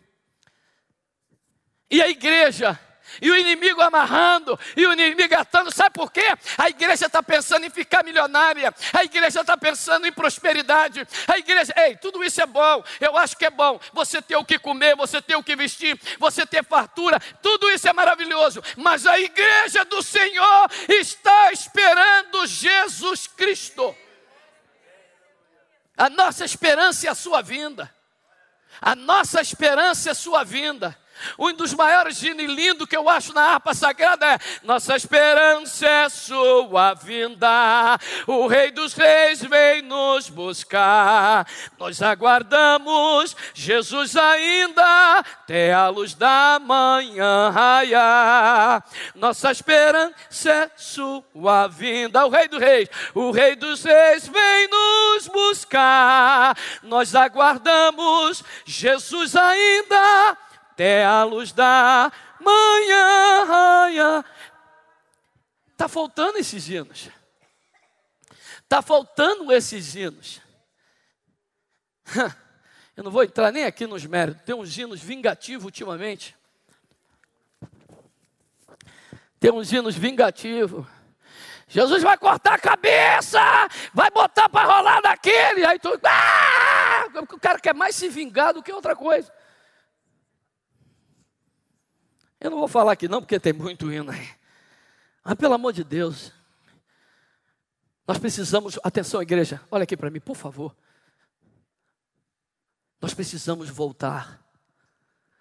E a igreja e o inimigo amarrando, e o inimigo atando. Sabe por quê? A igreja está pensando em ficar milionária, a igreja está pensando em prosperidade, a igreja, ei, tudo isso é bom, eu acho que é bom. Você ter o que comer, você ter o que vestir, você ter fartura, tudo isso é maravilhoso, mas a igreja do Senhor está esperando Jesus Cristo. A nossa esperança é a sua vinda. A nossa esperança é a sua vinda. Um dos maiores hino lindo que eu acho na harpa sagrada é Nossa esperança é sua vinda, o Rei dos Reis vem nos buscar. Nós aguardamos Jesus ainda até a luz da manhã raiar. Nossa esperança é sua vinda, o Rei dos Reis, o Rei dos Reis vem nos buscar. Nós aguardamos Jesus ainda até a luz da manhã. Está faltando esses hinos. Está faltando esses hinos. Eu não vou entrar nem aqui nos méritos. Tem uns hinos vingativos ultimamente. Tem uns hinos vingativos. Jesus vai cortar a cabeça, vai botar para rolar naquele. Aí tu. Ah! O cara quer mais se vingar do que outra coisa. Eu não vou falar aqui não, porque tem muito hino aí. Mas pelo amor de Deus, nós precisamos, atenção igreja, olha aqui para mim, por favor. Nós precisamos voltar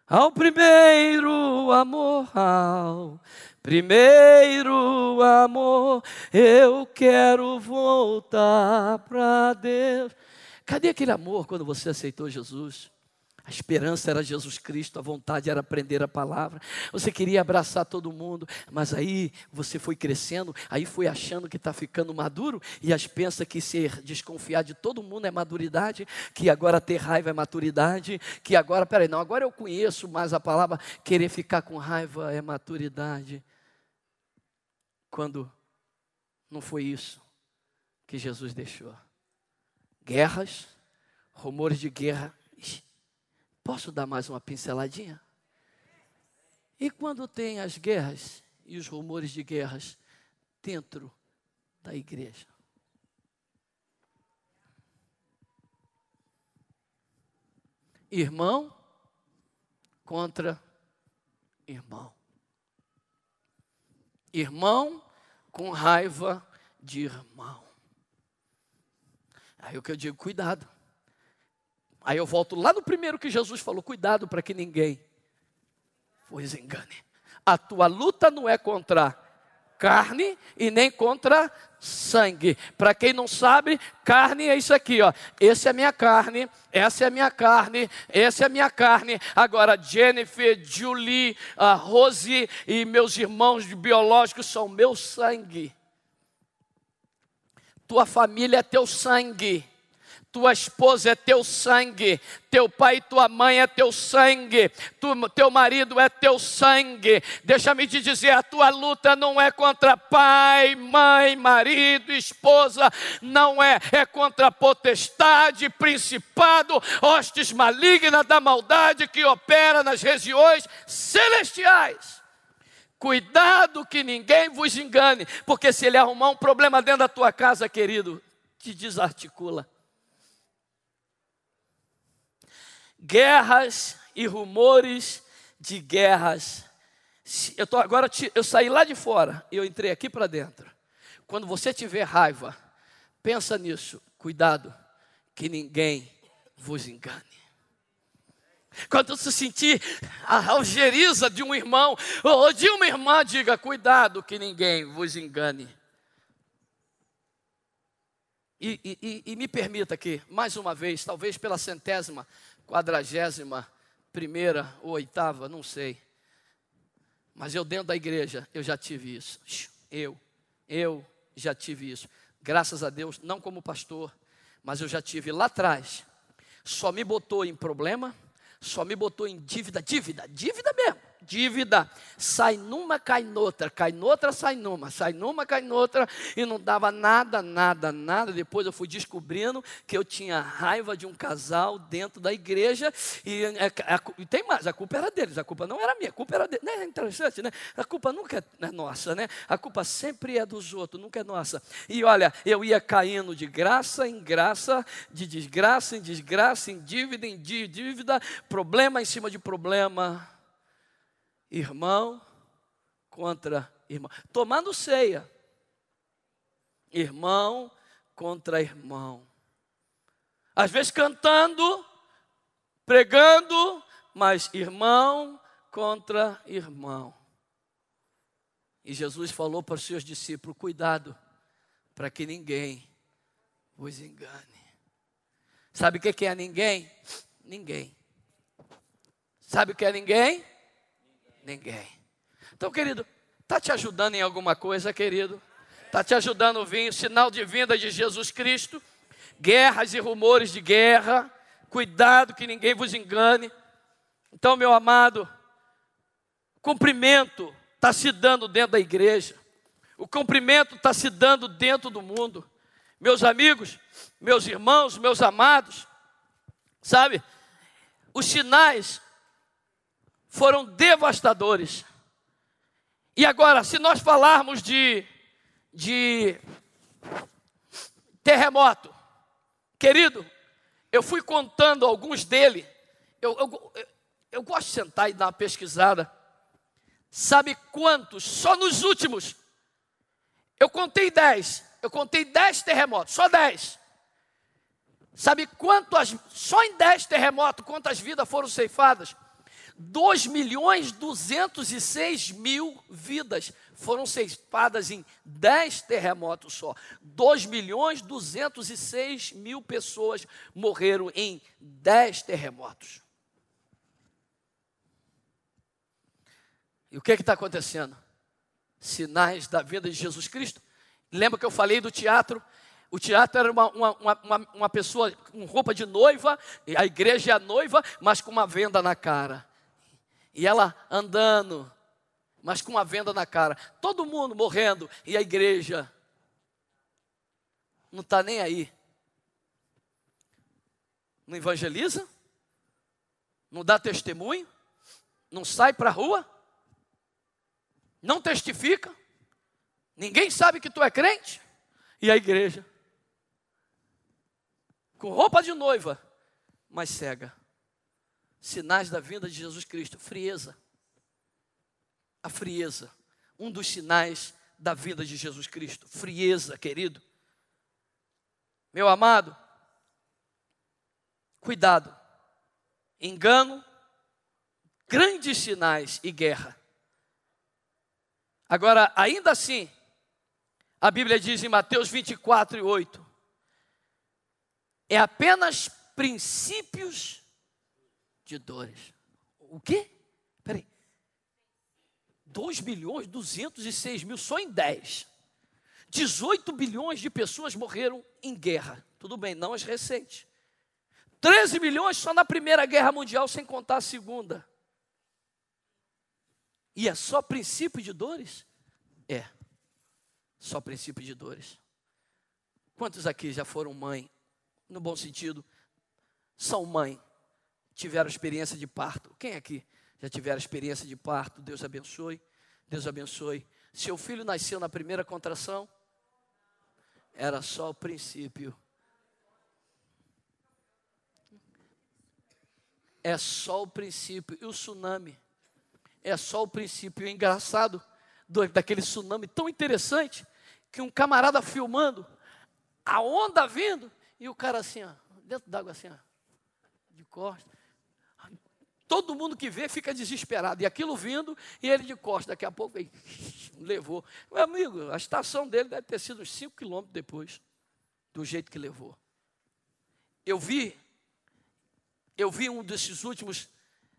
ao primeiro amor, ao primeiro amor, eu quero voltar para Deus. Cadê aquele amor quando você aceitou Jesus? A esperança era Jesus Cristo, a vontade era aprender a palavra. Você queria abraçar todo mundo, mas aí você foi crescendo, aí foi achando que está ficando maduro e as pensa que ser desconfiar de todo mundo é maturidade, que agora ter raiva é maturidade, que agora, peraí, não, agora eu conheço mais a palavra, querer ficar com raiva é maturidade. Quando não foi isso que Jesus deixou. Guerras, rumores de guerra Posso dar mais uma pinceladinha? E quando tem as guerras e os rumores de guerras dentro da igreja? Irmão contra irmão. Irmão com raiva de irmão. Aí o que eu digo, cuidado. Aí eu volto lá no primeiro que Jesus falou: cuidado para que ninguém vos engane. A tua luta não é contra carne e nem contra sangue. Para quem não sabe, carne é isso aqui, ó. Essa é a minha carne, essa é a minha carne, essa é a minha carne. Agora, Jennifer, Julie, a Rose e meus irmãos biológicos são meu sangue. Tua família é teu sangue. Tua esposa é teu sangue, teu pai e tua mãe é teu sangue, tu, teu marido é teu sangue. Deixa-me te dizer: a tua luta não é contra pai, mãe, marido, esposa, não é, é contra potestade, principado, hostes malignas da maldade que opera nas regiões celestiais. Cuidado que ninguém vos engane, porque se ele arrumar um problema dentro da tua casa, querido, te desarticula guerras e rumores de guerras. Eu tô agora eu saí lá de fora e eu entrei aqui para dentro. Quando você tiver raiva, pensa nisso, cuidado, que ninguém vos engane. Quando você sentir a algeriza de um irmão ou de uma irmã, diga: cuidado, que ninguém vos engane. E, e, e, me permita aqui, mais uma vez, talvez pela centésima, quadragésima primeira ou oitava, não sei. Mas eu dentro da igreja, eu já tive isso. Eu, eu já tive isso. Graças a Deus, não como pastor, mas eu já tive lá atrás. Só me botou em problema, só me botou em dívida, dívida, dívida mesmo dívida. Sai numa, cai noutra, cai noutra, sai numa, sai numa, cai noutra, e não dava nada, nada, nada. Depois eu fui descobrindo que eu tinha raiva de um casal dentro da igreja, e, é, e tem mais, a culpa era deles, a culpa não era minha, a culpa era deles. Né, é interessante, né? A culpa nunca é né, nossa, né? A culpa sempre é dos outros, nunca é nossa. E olha, eu ia caindo de graça em graça, de desgraça em desgraça, em dívida em dívida, problema em cima de problema irmão contra irmão. Tomando ceia, irmão contra irmão. Às vezes cantando, pregando, mas irmão contra irmão. E Jesus falou para os seus discípulos: cuidado, para que ninguém vos engane. Sabe o que é ninguém? Ninguém. Sabe o que é ninguém? ninguém. Então, querido, está te ajudando em alguma coisa, querido? Está te ajudando o sinal de vinda de Jesus Cristo, guerras e rumores de guerra, cuidado que ninguém vos engane. Então, meu amado, cumprimento está se dando dentro da igreja, o cumprimento está se dando dentro do mundo. Meus amigos, meus irmãos, meus amados, sabe, os sinais foram devastadores. E agora, se nós falarmos de, de terremoto, querido, eu fui contando alguns dele. Eu, eu, eu, gosto de sentar e dar uma pesquisada. Sabe quantos? Só nos últimos. Eu contei dez. Eu contei dez terremotos, só dez. Sabe quantas? Só em dez terremotos, quantas vidas foram ceifadas? 2 milhões 206 mil vidas foram ceifadas em 10 terremotos só. 2 milhões 206 mil pessoas morreram em 10 terremotos. E o que é está acontecendo? Sinais da vida de Jesus Cristo. Lembra que eu falei do teatro? O teatro era uma, uma, uma, uma pessoa com roupa de noiva, a igreja é a noiva, mas com uma venda na cara. E ela andando, mas com uma venda na cara. Todo mundo morrendo e a igreja não está nem aí. Não evangeliza? Não dá testemunho? Não sai para a rua? Não testifica? Ninguém sabe que tu é crente? E a igreja? Com roupa de noiva, mas cega sinais da vinda de Jesus Cristo? Frieza. A frieza. Um dos sinais da vinda de Jesus Cristo. Frieza, querido. Meu amado, cuidado. Engano, grandes sinais e guerra. Agora, ainda assim, a Bíblia diz em Mateus 24 e 8: é apenas princípios de dores. O quê? Peraí. 2 bilhões 206 mil só em 10. 18 bilhões de pessoas morreram em guerra. Tudo bem, não as recentes. 13 milhões só na Primeira Guerra Mundial, sem contar a Segunda. E é só princípio de dores? É. Só princípio de dores. Quantos aqui já foram mãe? No bom sentido, são mãe tiveram experiência de parto. Quem aqui já tiveram experiência de parto? Deus abençoe. Deus abençoe. Seu filho nasceu na primeira contração? Era só o princípio. É só o princípio. E o tsunami? É só o princípio. E o engraçado do, daquele tsunami tão interessante que um camarada filmando, a onda vindo, e o cara assim, ó, dentro d'água assim, ó, de costas. Todo mundo que vê fica desesperado. E aquilo vindo, e ele de costas, daqui a pouco levou. Meu amigo, a estação dele deve ter sido uns 5 quilômetros depois, do jeito que levou. Eu vi, eu vi um desses últimos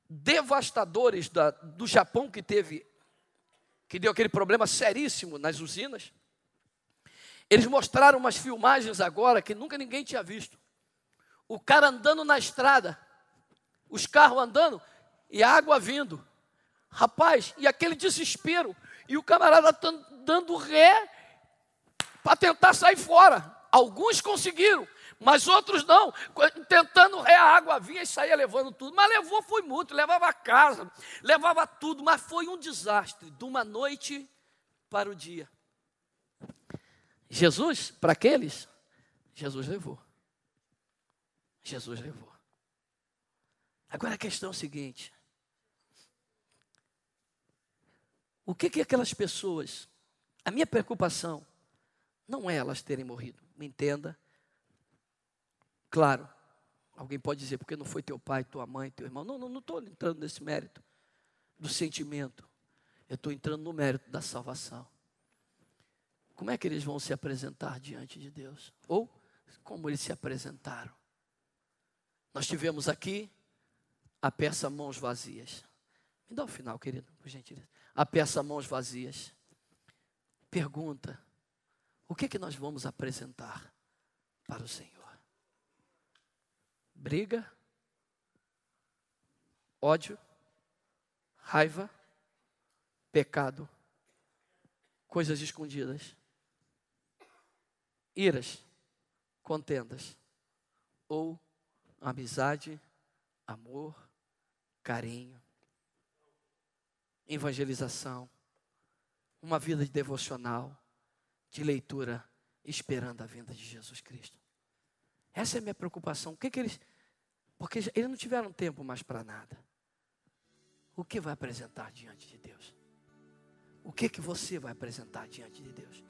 devastadores da, do Japão que teve, que deu aquele problema seríssimo nas usinas. Eles mostraram umas filmagens agora que nunca ninguém tinha visto. O cara andando na estrada os carros andando e a água vindo. Rapaz, e aquele desespero, e o camarada dando ré para tentar sair fora. Alguns conseguiram, mas outros não. Tentando ré, a água vinha e saía levando tudo. Mas levou foi muito, levava a casa, levava tudo, mas foi um desastre, de uma noite para o dia. Jesus, para aqueles, Jesus levou. Jesus levou. Agora a questão é a seguinte: o que que aquelas pessoas. A minha preocupação não é elas terem morrido, me entenda. Claro, alguém pode dizer, porque não foi teu pai, tua mãe, teu irmão. Não, não estou entrando nesse mérito do sentimento. Eu estou entrando no mérito da salvação. Como é que eles vão se apresentar diante de Deus? Ou como eles se apresentaram? Nós tivemos aqui a peça mãos vazias. Me dá o um final, querido, por gentileza. A peça mãos vazias. Pergunta: o que é que nós vamos apresentar para o Senhor? Briga? Ódio? Raiva? Pecado? Coisas escondidas? Iras? Contendas? Ou amizade? Amor? carinho, evangelização, uma vida de devocional, de leitura, esperando a vinda de Jesus Cristo. Essa é a minha preocupação. O que, que eles. Porque eles não tiveram tempo mais para nada. O que vai apresentar diante de Deus? O que que você vai apresentar diante de Deus?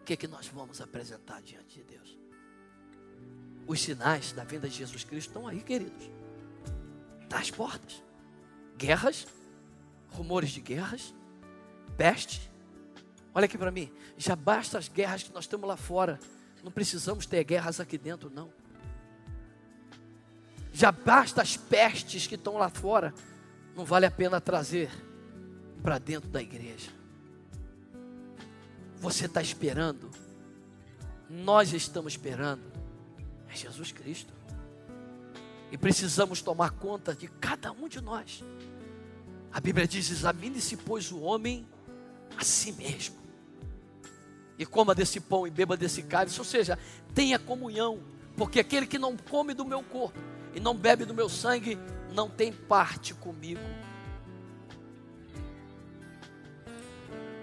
O que que nós vamos apresentar diante de Deus? Os sinais da vinda de Jesus Cristo estão aí, queridos. Está portas. Guerras, rumores de guerras, peste. Olha aqui para mim, já basta as guerras que nós temos lá fora. Não precisamos ter guerras aqui dentro, não. Já basta as pestes que estão lá fora. Não vale a pena trazer para dentro da igreja. Você está esperando, nós estamos esperando, é Jesus Cristo. E precisamos tomar conta de cada um de nós. A Bíblia diz: examine-se, pois, o homem a si mesmo. E coma desse pão e beba desse cálice, ou seja, tenha comunhão, porque aquele que não come do meu corpo e não bebe do meu sangue, não tem parte comigo.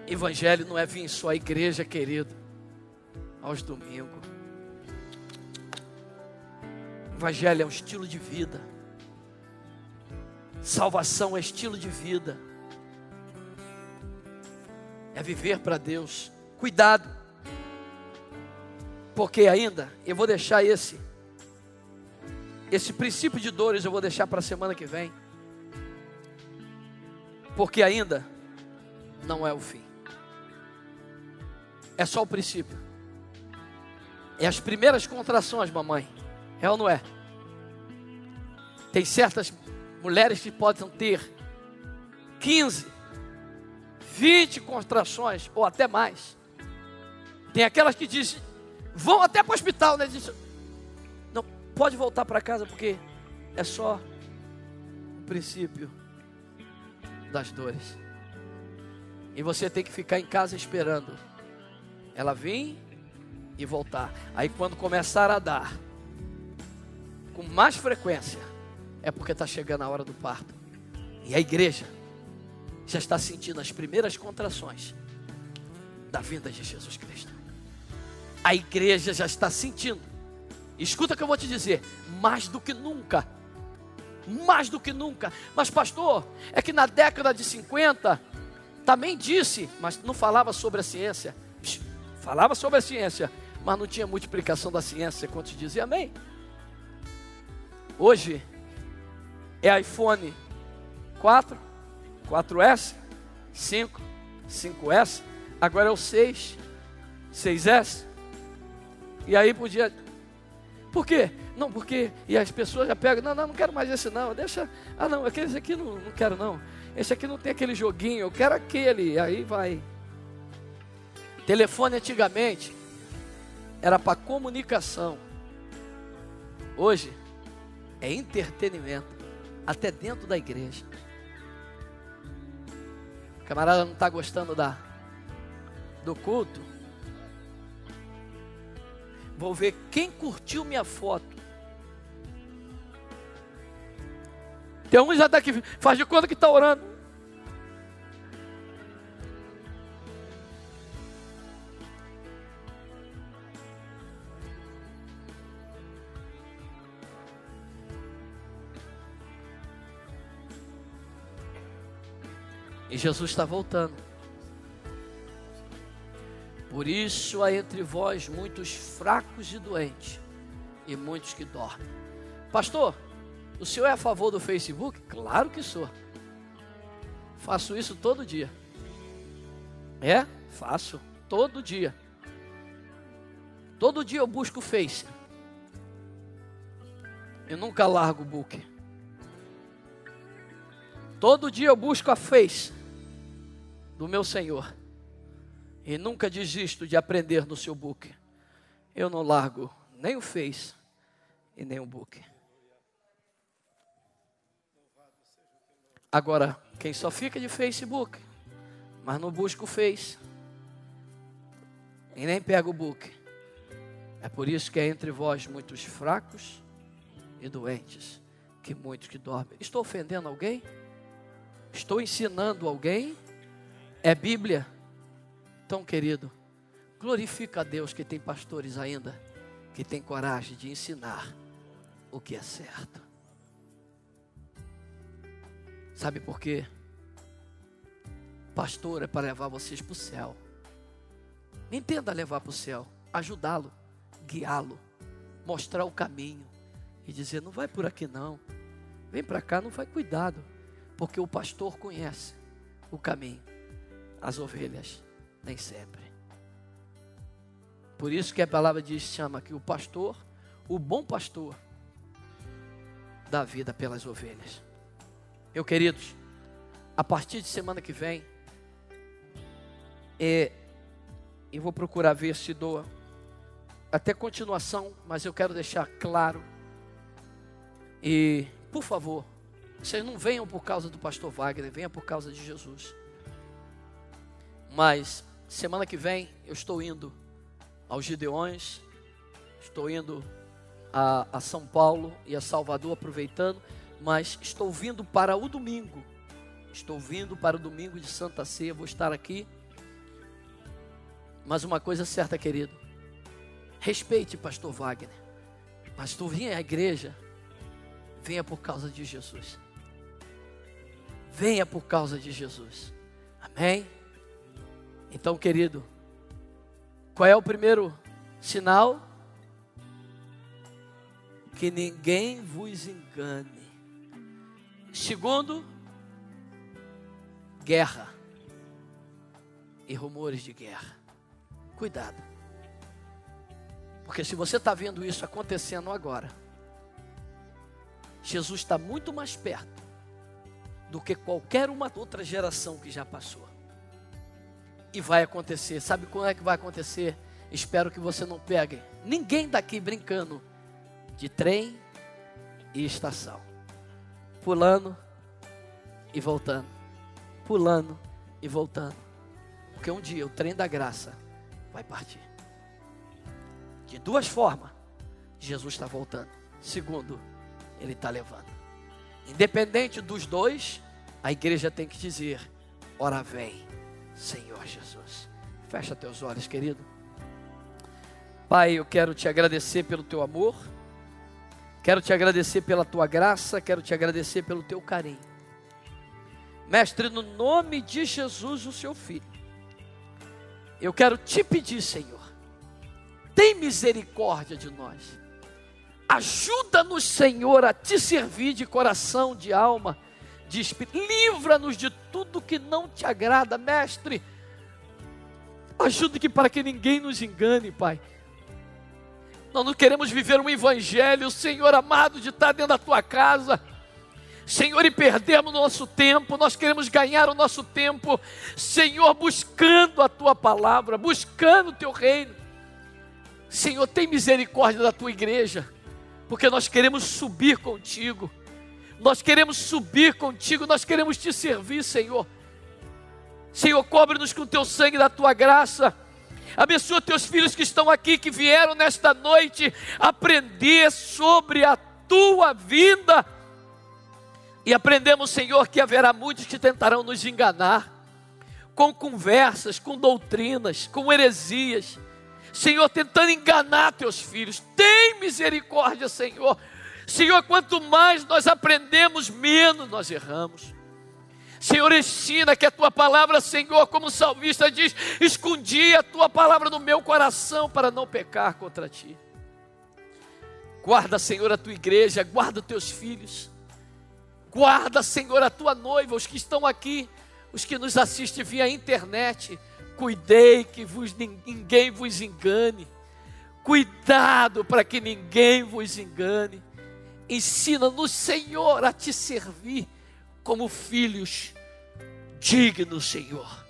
Evangelho não é vir só à igreja, querido, aos domingos. Evangelho é um estilo de vida. Salvação é estilo de vida. É viver para Deus. Cuidado. Porque ainda eu vou deixar esse esse princípio de dores eu vou deixar para a semana que vem. Porque ainda não é o fim. É só o princípio. É as primeiras contrações, mamãe. É ou não é? Tem certas mulheres que podem ter 15, 20 contrações ou até mais. Tem aquelas que dizem, vão até para o hospital, né? Dizem, não, pode voltar para casa porque é só o princípio das dores. E você tem que ficar em casa esperando ela vir e voltar. Aí quando começar a dar, com mais frequência é porque está chegando a hora do parto. E a igreja já está sentindo as primeiras contrações da vinda de Jesus Cristo. A igreja já está sentindo. Escuta o que eu vou te dizer, mais do que nunca. Mais do que nunca. Mas pastor, é que na década de 50 também disse, mas não falava sobre a ciência. Psh, falava sobre a ciência, mas não tinha multiplicação da ciência. Quantos dizia, amém? Hoje é iPhone 4, 4S, 5, 5S, agora é o 6, 6S. E aí podia. Por quê? Não, porque. E as pessoas já pegam, não, não, não quero mais esse não, deixa. Ah não, esse aqui não, não quero não. Esse aqui não tem aquele joguinho, eu quero aquele. E aí vai. Telefone antigamente era para comunicação. Hoje é entretenimento, até dentro da igreja. O camarada não está gostando da, do culto. Vou ver quem curtiu minha foto. Tem um já está aqui, faz de conta que está orando. E Jesus está voltando. Por isso há entre vós muitos fracos e doentes, e muitos que dormem. Pastor, o senhor é a favor do Facebook? Claro que sou. Faço isso todo dia. É? Faço. Todo dia. Todo dia eu busco o Face. Eu nunca largo o book. Todo dia eu busco a face do meu Senhor. E nunca desisto de aprender no seu book. Eu não largo nem o face e nem o book. Agora, quem só fica de Facebook, mas não busca o face e nem pega o book. É por isso que é entre vós muitos fracos e doentes, que muitos que dormem. Estou ofendendo alguém? Estou ensinando alguém? É Bíblia? Então, querido, glorifica a Deus que tem pastores ainda, que tem coragem de ensinar o que é certo. Sabe por quê? Pastor é para levar vocês para o céu. Nem tenta levar para o céu, ajudá-lo, guiá-lo, mostrar o caminho e dizer: não vai por aqui não, vem para cá, não vai cuidado. Porque o pastor conhece o caminho, as ovelhas nem sempre. Por isso que a palavra diz, chama que o pastor, o bom pastor, dá vida pelas ovelhas. Meu queridos, a partir de semana que vem, é, eu vou procurar ver se doa até continuação, mas eu quero deixar claro. E, por favor, vocês não venham por causa do pastor Wagner, venha por causa de Jesus. Mas semana que vem eu estou indo aos Gideões, estou indo a, a São Paulo e a Salvador aproveitando, mas estou vindo para o domingo. Estou vindo para o domingo de Santa Ceia, vou estar aqui. Mas uma coisa é certa, querido. Respeite pastor Wagner. Pastor, venha à igreja. Venha por causa de Jesus venha por causa de Jesus. Amém? Então, querido, qual é o primeiro sinal? Que ninguém vos engane. Segundo, guerra e rumores de guerra. Cuidado. Porque se você está vendo isso acontecendo agora, Jesus está muito mais perto do que qualquer uma outra geração que já passou. E vai acontecer. Sabe quando é que vai acontecer? Espero que você não pegue ninguém daqui brincando de trem e estação. Pulando e voltando. Pulando e voltando. Porque um dia o trem da graça vai partir. De duas formas, Jesus está voltando. Segundo, ele está levando. Independente dos dois, a igreja tem que dizer: ora vem, Senhor Jesus. Fecha teus olhos, querido. Pai, eu quero te agradecer pelo teu amor, quero te agradecer pela tua graça, quero te agradecer pelo teu carinho. Mestre, no nome de Jesus, o seu filho, eu quero te pedir, Senhor, tem misericórdia de nós. Ajuda-nos, Senhor, a te servir de coração, de alma de espírito. Livra-nos de tudo que não te agrada, mestre. Ajude que para que ninguém nos engane, Pai. Nós não queremos viver um evangelho, Senhor amado, de estar dentro da tua casa. Senhor, e perdemos o nosso tempo, nós queremos ganhar o nosso tempo, Senhor, buscando a tua palavra, buscando o teu reino. Senhor, tem misericórdia da tua igreja, porque nós queremos subir contigo. Nós queremos subir contigo, nós queremos te servir, Senhor. Senhor, cobre-nos com teu sangue da tua graça. Abençoa teus filhos que estão aqui, que vieram nesta noite aprender sobre a tua vinda. E aprendemos, Senhor, que haverá muitos que tentarão nos enganar com conversas, com doutrinas, com heresias. Senhor, tentando enganar teus filhos. Tem misericórdia, Senhor. Senhor, quanto mais nós aprendemos, menos nós erramos. Senhor, ensina que a tua palavra, Senhor, como o salmista diz, escondi a tua palavra no meu coração para não pecar contra ti. Guarda, Senhor, a tua igreja, guarda os teus filhos. Guarda, Senhor, a tua noiva, os que estão aqui, os que nos assistem via internet. Cuidei que vos, ninguém vos engane. Cuidado para que ninguém vos engane. Ensina-nos, Senhor, a te servir como filhos dignos, Senhor.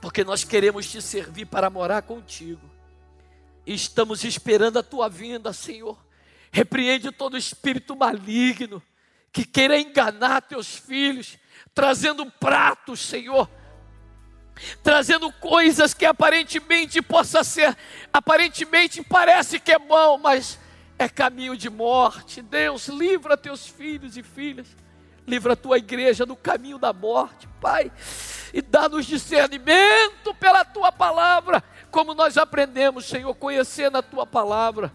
Porque nós queremos te servir para morar contigo. E estamos esperando a tua vinda, Senhor. Repreende todo espírito maligno que queira enganar teus filhos, trazendo pratos, Senhor, trazendo coisas que aparentemente possa ser, aparentemente parece que é bom, mas é caminho de morte. Deus, livra teus filhos e filhas, livra a tua igreja do caminho da morte, Pai, e dá-nos discernimento pela tua palavra, como nós aprendemos, Senhor, conhecendo a tua palavra,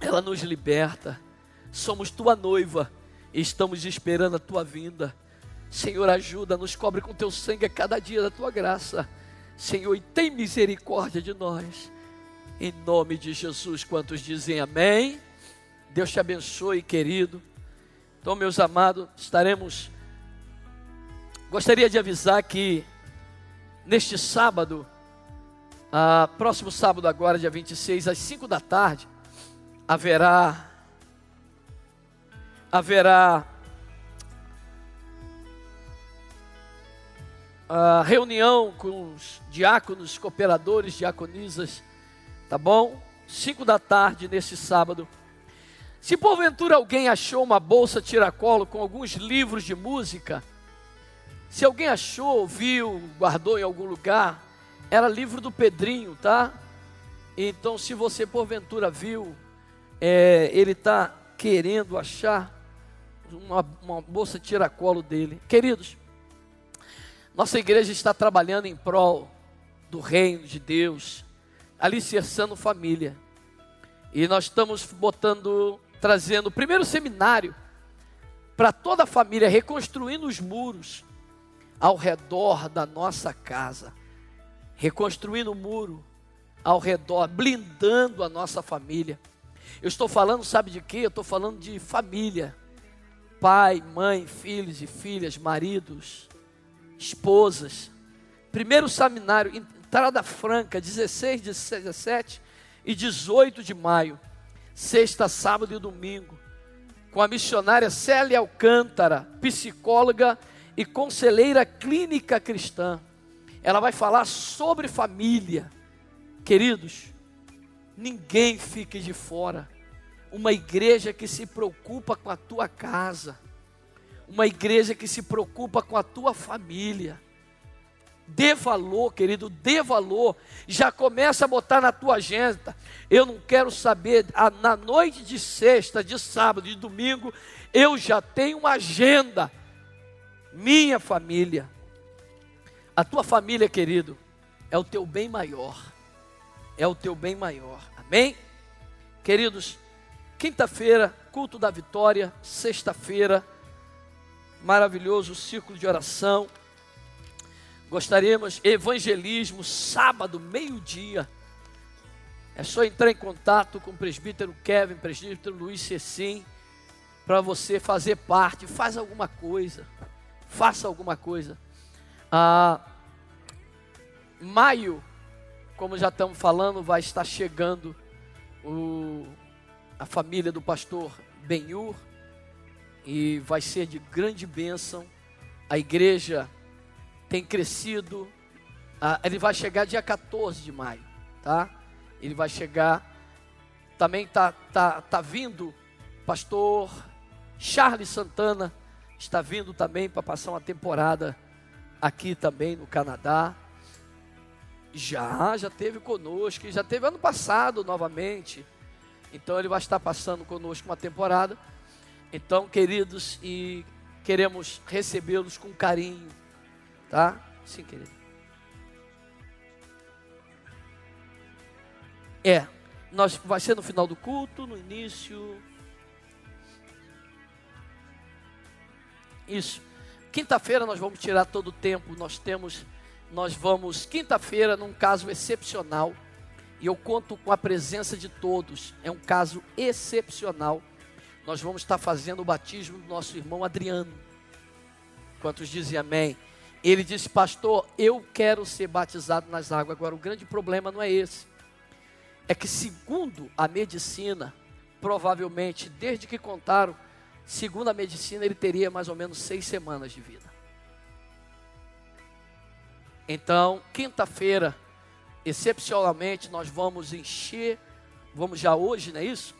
ela nos liberta. Somos tua noiva e estamos esperando a tua vinda. Senhor, ajuda, nos cobre com teu sangue a cada dia da tua graça. Senhor, e tem misericórdia de nós em nome de Jesus, quantos dizem amém? Deus te abençoe, querido. Então, meus amados, estaremos. Gostaria de avisar que neste sábado, ah, próximo sábado, agora, dia 26, às 5 da tarde, haverá. Haverá a ah, reunião com os diáconos, cooperadores, diaconisas tá bom? Cinco da tarde neste sábado. Se porventura alguém achou uma bolsa tiracolo com alguns livros de música, se alguém achou, viu, guardou em algum lugar, era livro do Pedrinho, tá? Então, se você porventura viu, é, ele está querendo achar uma, uma bolsa tiracolo dele. Queridos, nossa igreja está trabalhando em prol do reino de Deus, alicerçando família. E nós estamos botando, trazendo o primeiro seminário para toda a família, reconstruindo os muros ao redor da nossa casa, reconstruindo o muro ao redor, blindando a nossa família. Eu estou falando, sabe de quê? Eu estou falando de família. Pai, mãe, filhos e filhas, maridos, esposas. Primeiro seminário, Estrada Franca, 16, 17 e 18 de maio, sexta, sábado e domingo, com a missionária Célia Alcântara, psicóloga e conselheira clínica cristã. Ela vai falar sobre família. Queridos, ninguém fique de fora. Uma igreja que se preocupa com a tua casa, uma igreja que se preocupa com a tua família Dê valor, querido, dê valor. Já começa a botar na tua agenda. Eu não quero saber, na noite de sexta, de sábado, de domingo, eu já tenho uma agenda. Minha família. A tua família, querido, é o teu bem maior. É o teu bem maior. Amém? Queridos, quinta-feira, culto da vitória, sexta-feira, maravilhoso círculo de oração. Gostaríamos evangelismo sábado, meio-dia. É só entrar em contato com o presbítero Kevin, presbítero Luiz Cecim, para você fazer parte. Faz alguma coisa. Faça alguma coisa. Ah, maio, como já estamos falando, vai estar chegando o, a família do pastor Benhur e vai ser de grande bênção. A igreja tem crescido. Ah, ele vai chegar dia 14 de maio, tá? Ele vai chegar. Também tá, tá, tá vindo pastor Charles Santana, está vindo também para passar uma temporada aqui também no Canadá. Já, já teve conosco, já teve ano passado novamente. Então ele vai estar passando conosco uma temporada. Então, queridos, e queremos recebê-los com carinho, Tá? Sim, querido. É. Nós, vai ser no final do culto, no início. Isso. Quinta-feira nós vamos tirar todo o tempo. Nós temos, nós vamos, quinta-feira, num caso excepcional. E eu conto com a presença de todos. É um caso excepcional. Nós vamos estar fazendo o batismo do nosso irmão Adriano. Quantos dizem amém? Ele disse, pastor, eu quero ser batizado nas águas. Agora, o grande problema não é esse. É que, segundo a medicina, provavelmente, desde que contaram, segundo a medicina, ele teria mais ou menos seis semanas de vida. Então, quinta-feira, excepcionalmente, nós vamos encher, vamos já hoje, não é isso?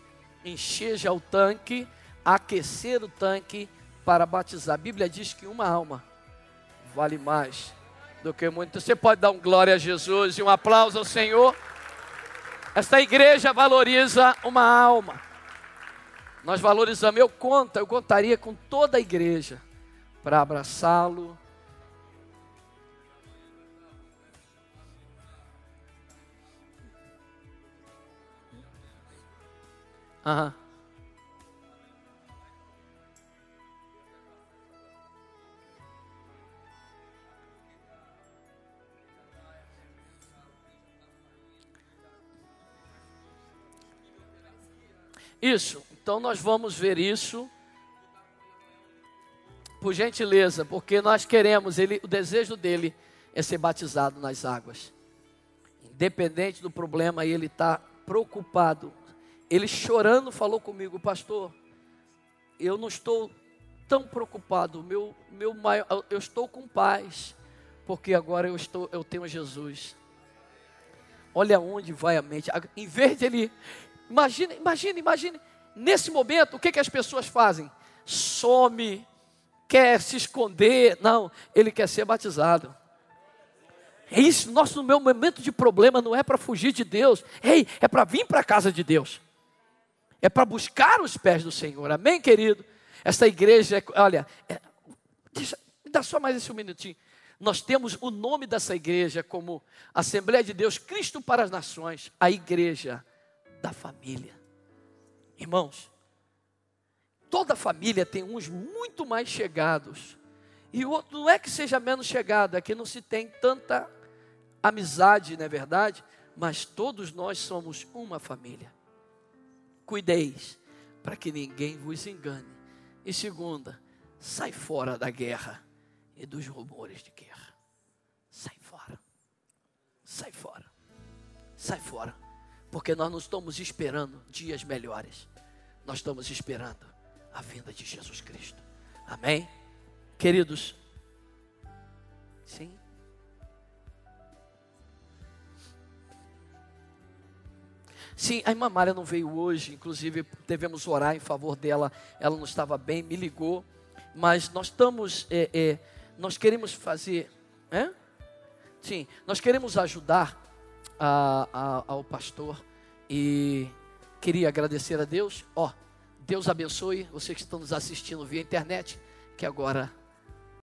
Encher já o tanque, aquecer o tanque para batizar. A Bíblia diz que uma alma vale mais do que muito. Você pode dar um glória a Jesus e um aplauso ao Senhor? Esta igreja valoriza uma alma. Nós valorizamos. Eu conto, eu contaria com toda a igreja para abraçá-lo. Aham. Isso. Então nós vamos ver isso. Por gentileza, porque nós queremos, ele, o desejo dele é ser batizado nas águas. Independente do problema, ele está preocupado. Ele chorando falou comigo, pastor, eu não estou tão preocupado, meu, meu maior, eu estou com paz, porque agora eu, estou, eu tenho Jesus. Olha onde vai a mente. Em vez de ele Imagine, imagine, imagine. Nesse momento, o que, que as pessoas fazem? Some, quer se esconder. Não, ele quer ser batizado. É isso, nosso meu momento de problema não é para fugir de Deus. Ei, é para vir para a casa de Deus. É para buscar os pés do Senhor. Amém, querido? Essa igreja, é, olha, é, deixa, dá só mais esse um minutinho. Nós temos o nome dessa igreja como Assembleia de Deus, Cristo para as Nações, a igreja da família. Irmãos, toda família tem uns muito mais chegados. E o outro não é que seja menos chegado, é que não se tem tanta amizade, não é verdade? Mas todos nós somos uma família. Cuideis para que ninguém vos engane. E segunda, sai fora da guerra e dos rumores de guerra. Sai fora. Sai fora. Sai fora. Porque nós não estamos esperando dias melhores. Nós estamos esperando a vinda de Jesus Cristo. Amém? Queridos, sim. Sim, a irmã Maria não veio hoje, inclusive devemos orar em favor dela, ela não estava bem, me ligou, mas nós estamos, é, é, nós queremos fazer, é? sim, nós queremos ajudar a, a, ao pastor e queria agradecer a Deus. Ó, oh, Deus abençoe vocês que estão nos assistindo via internet, que agora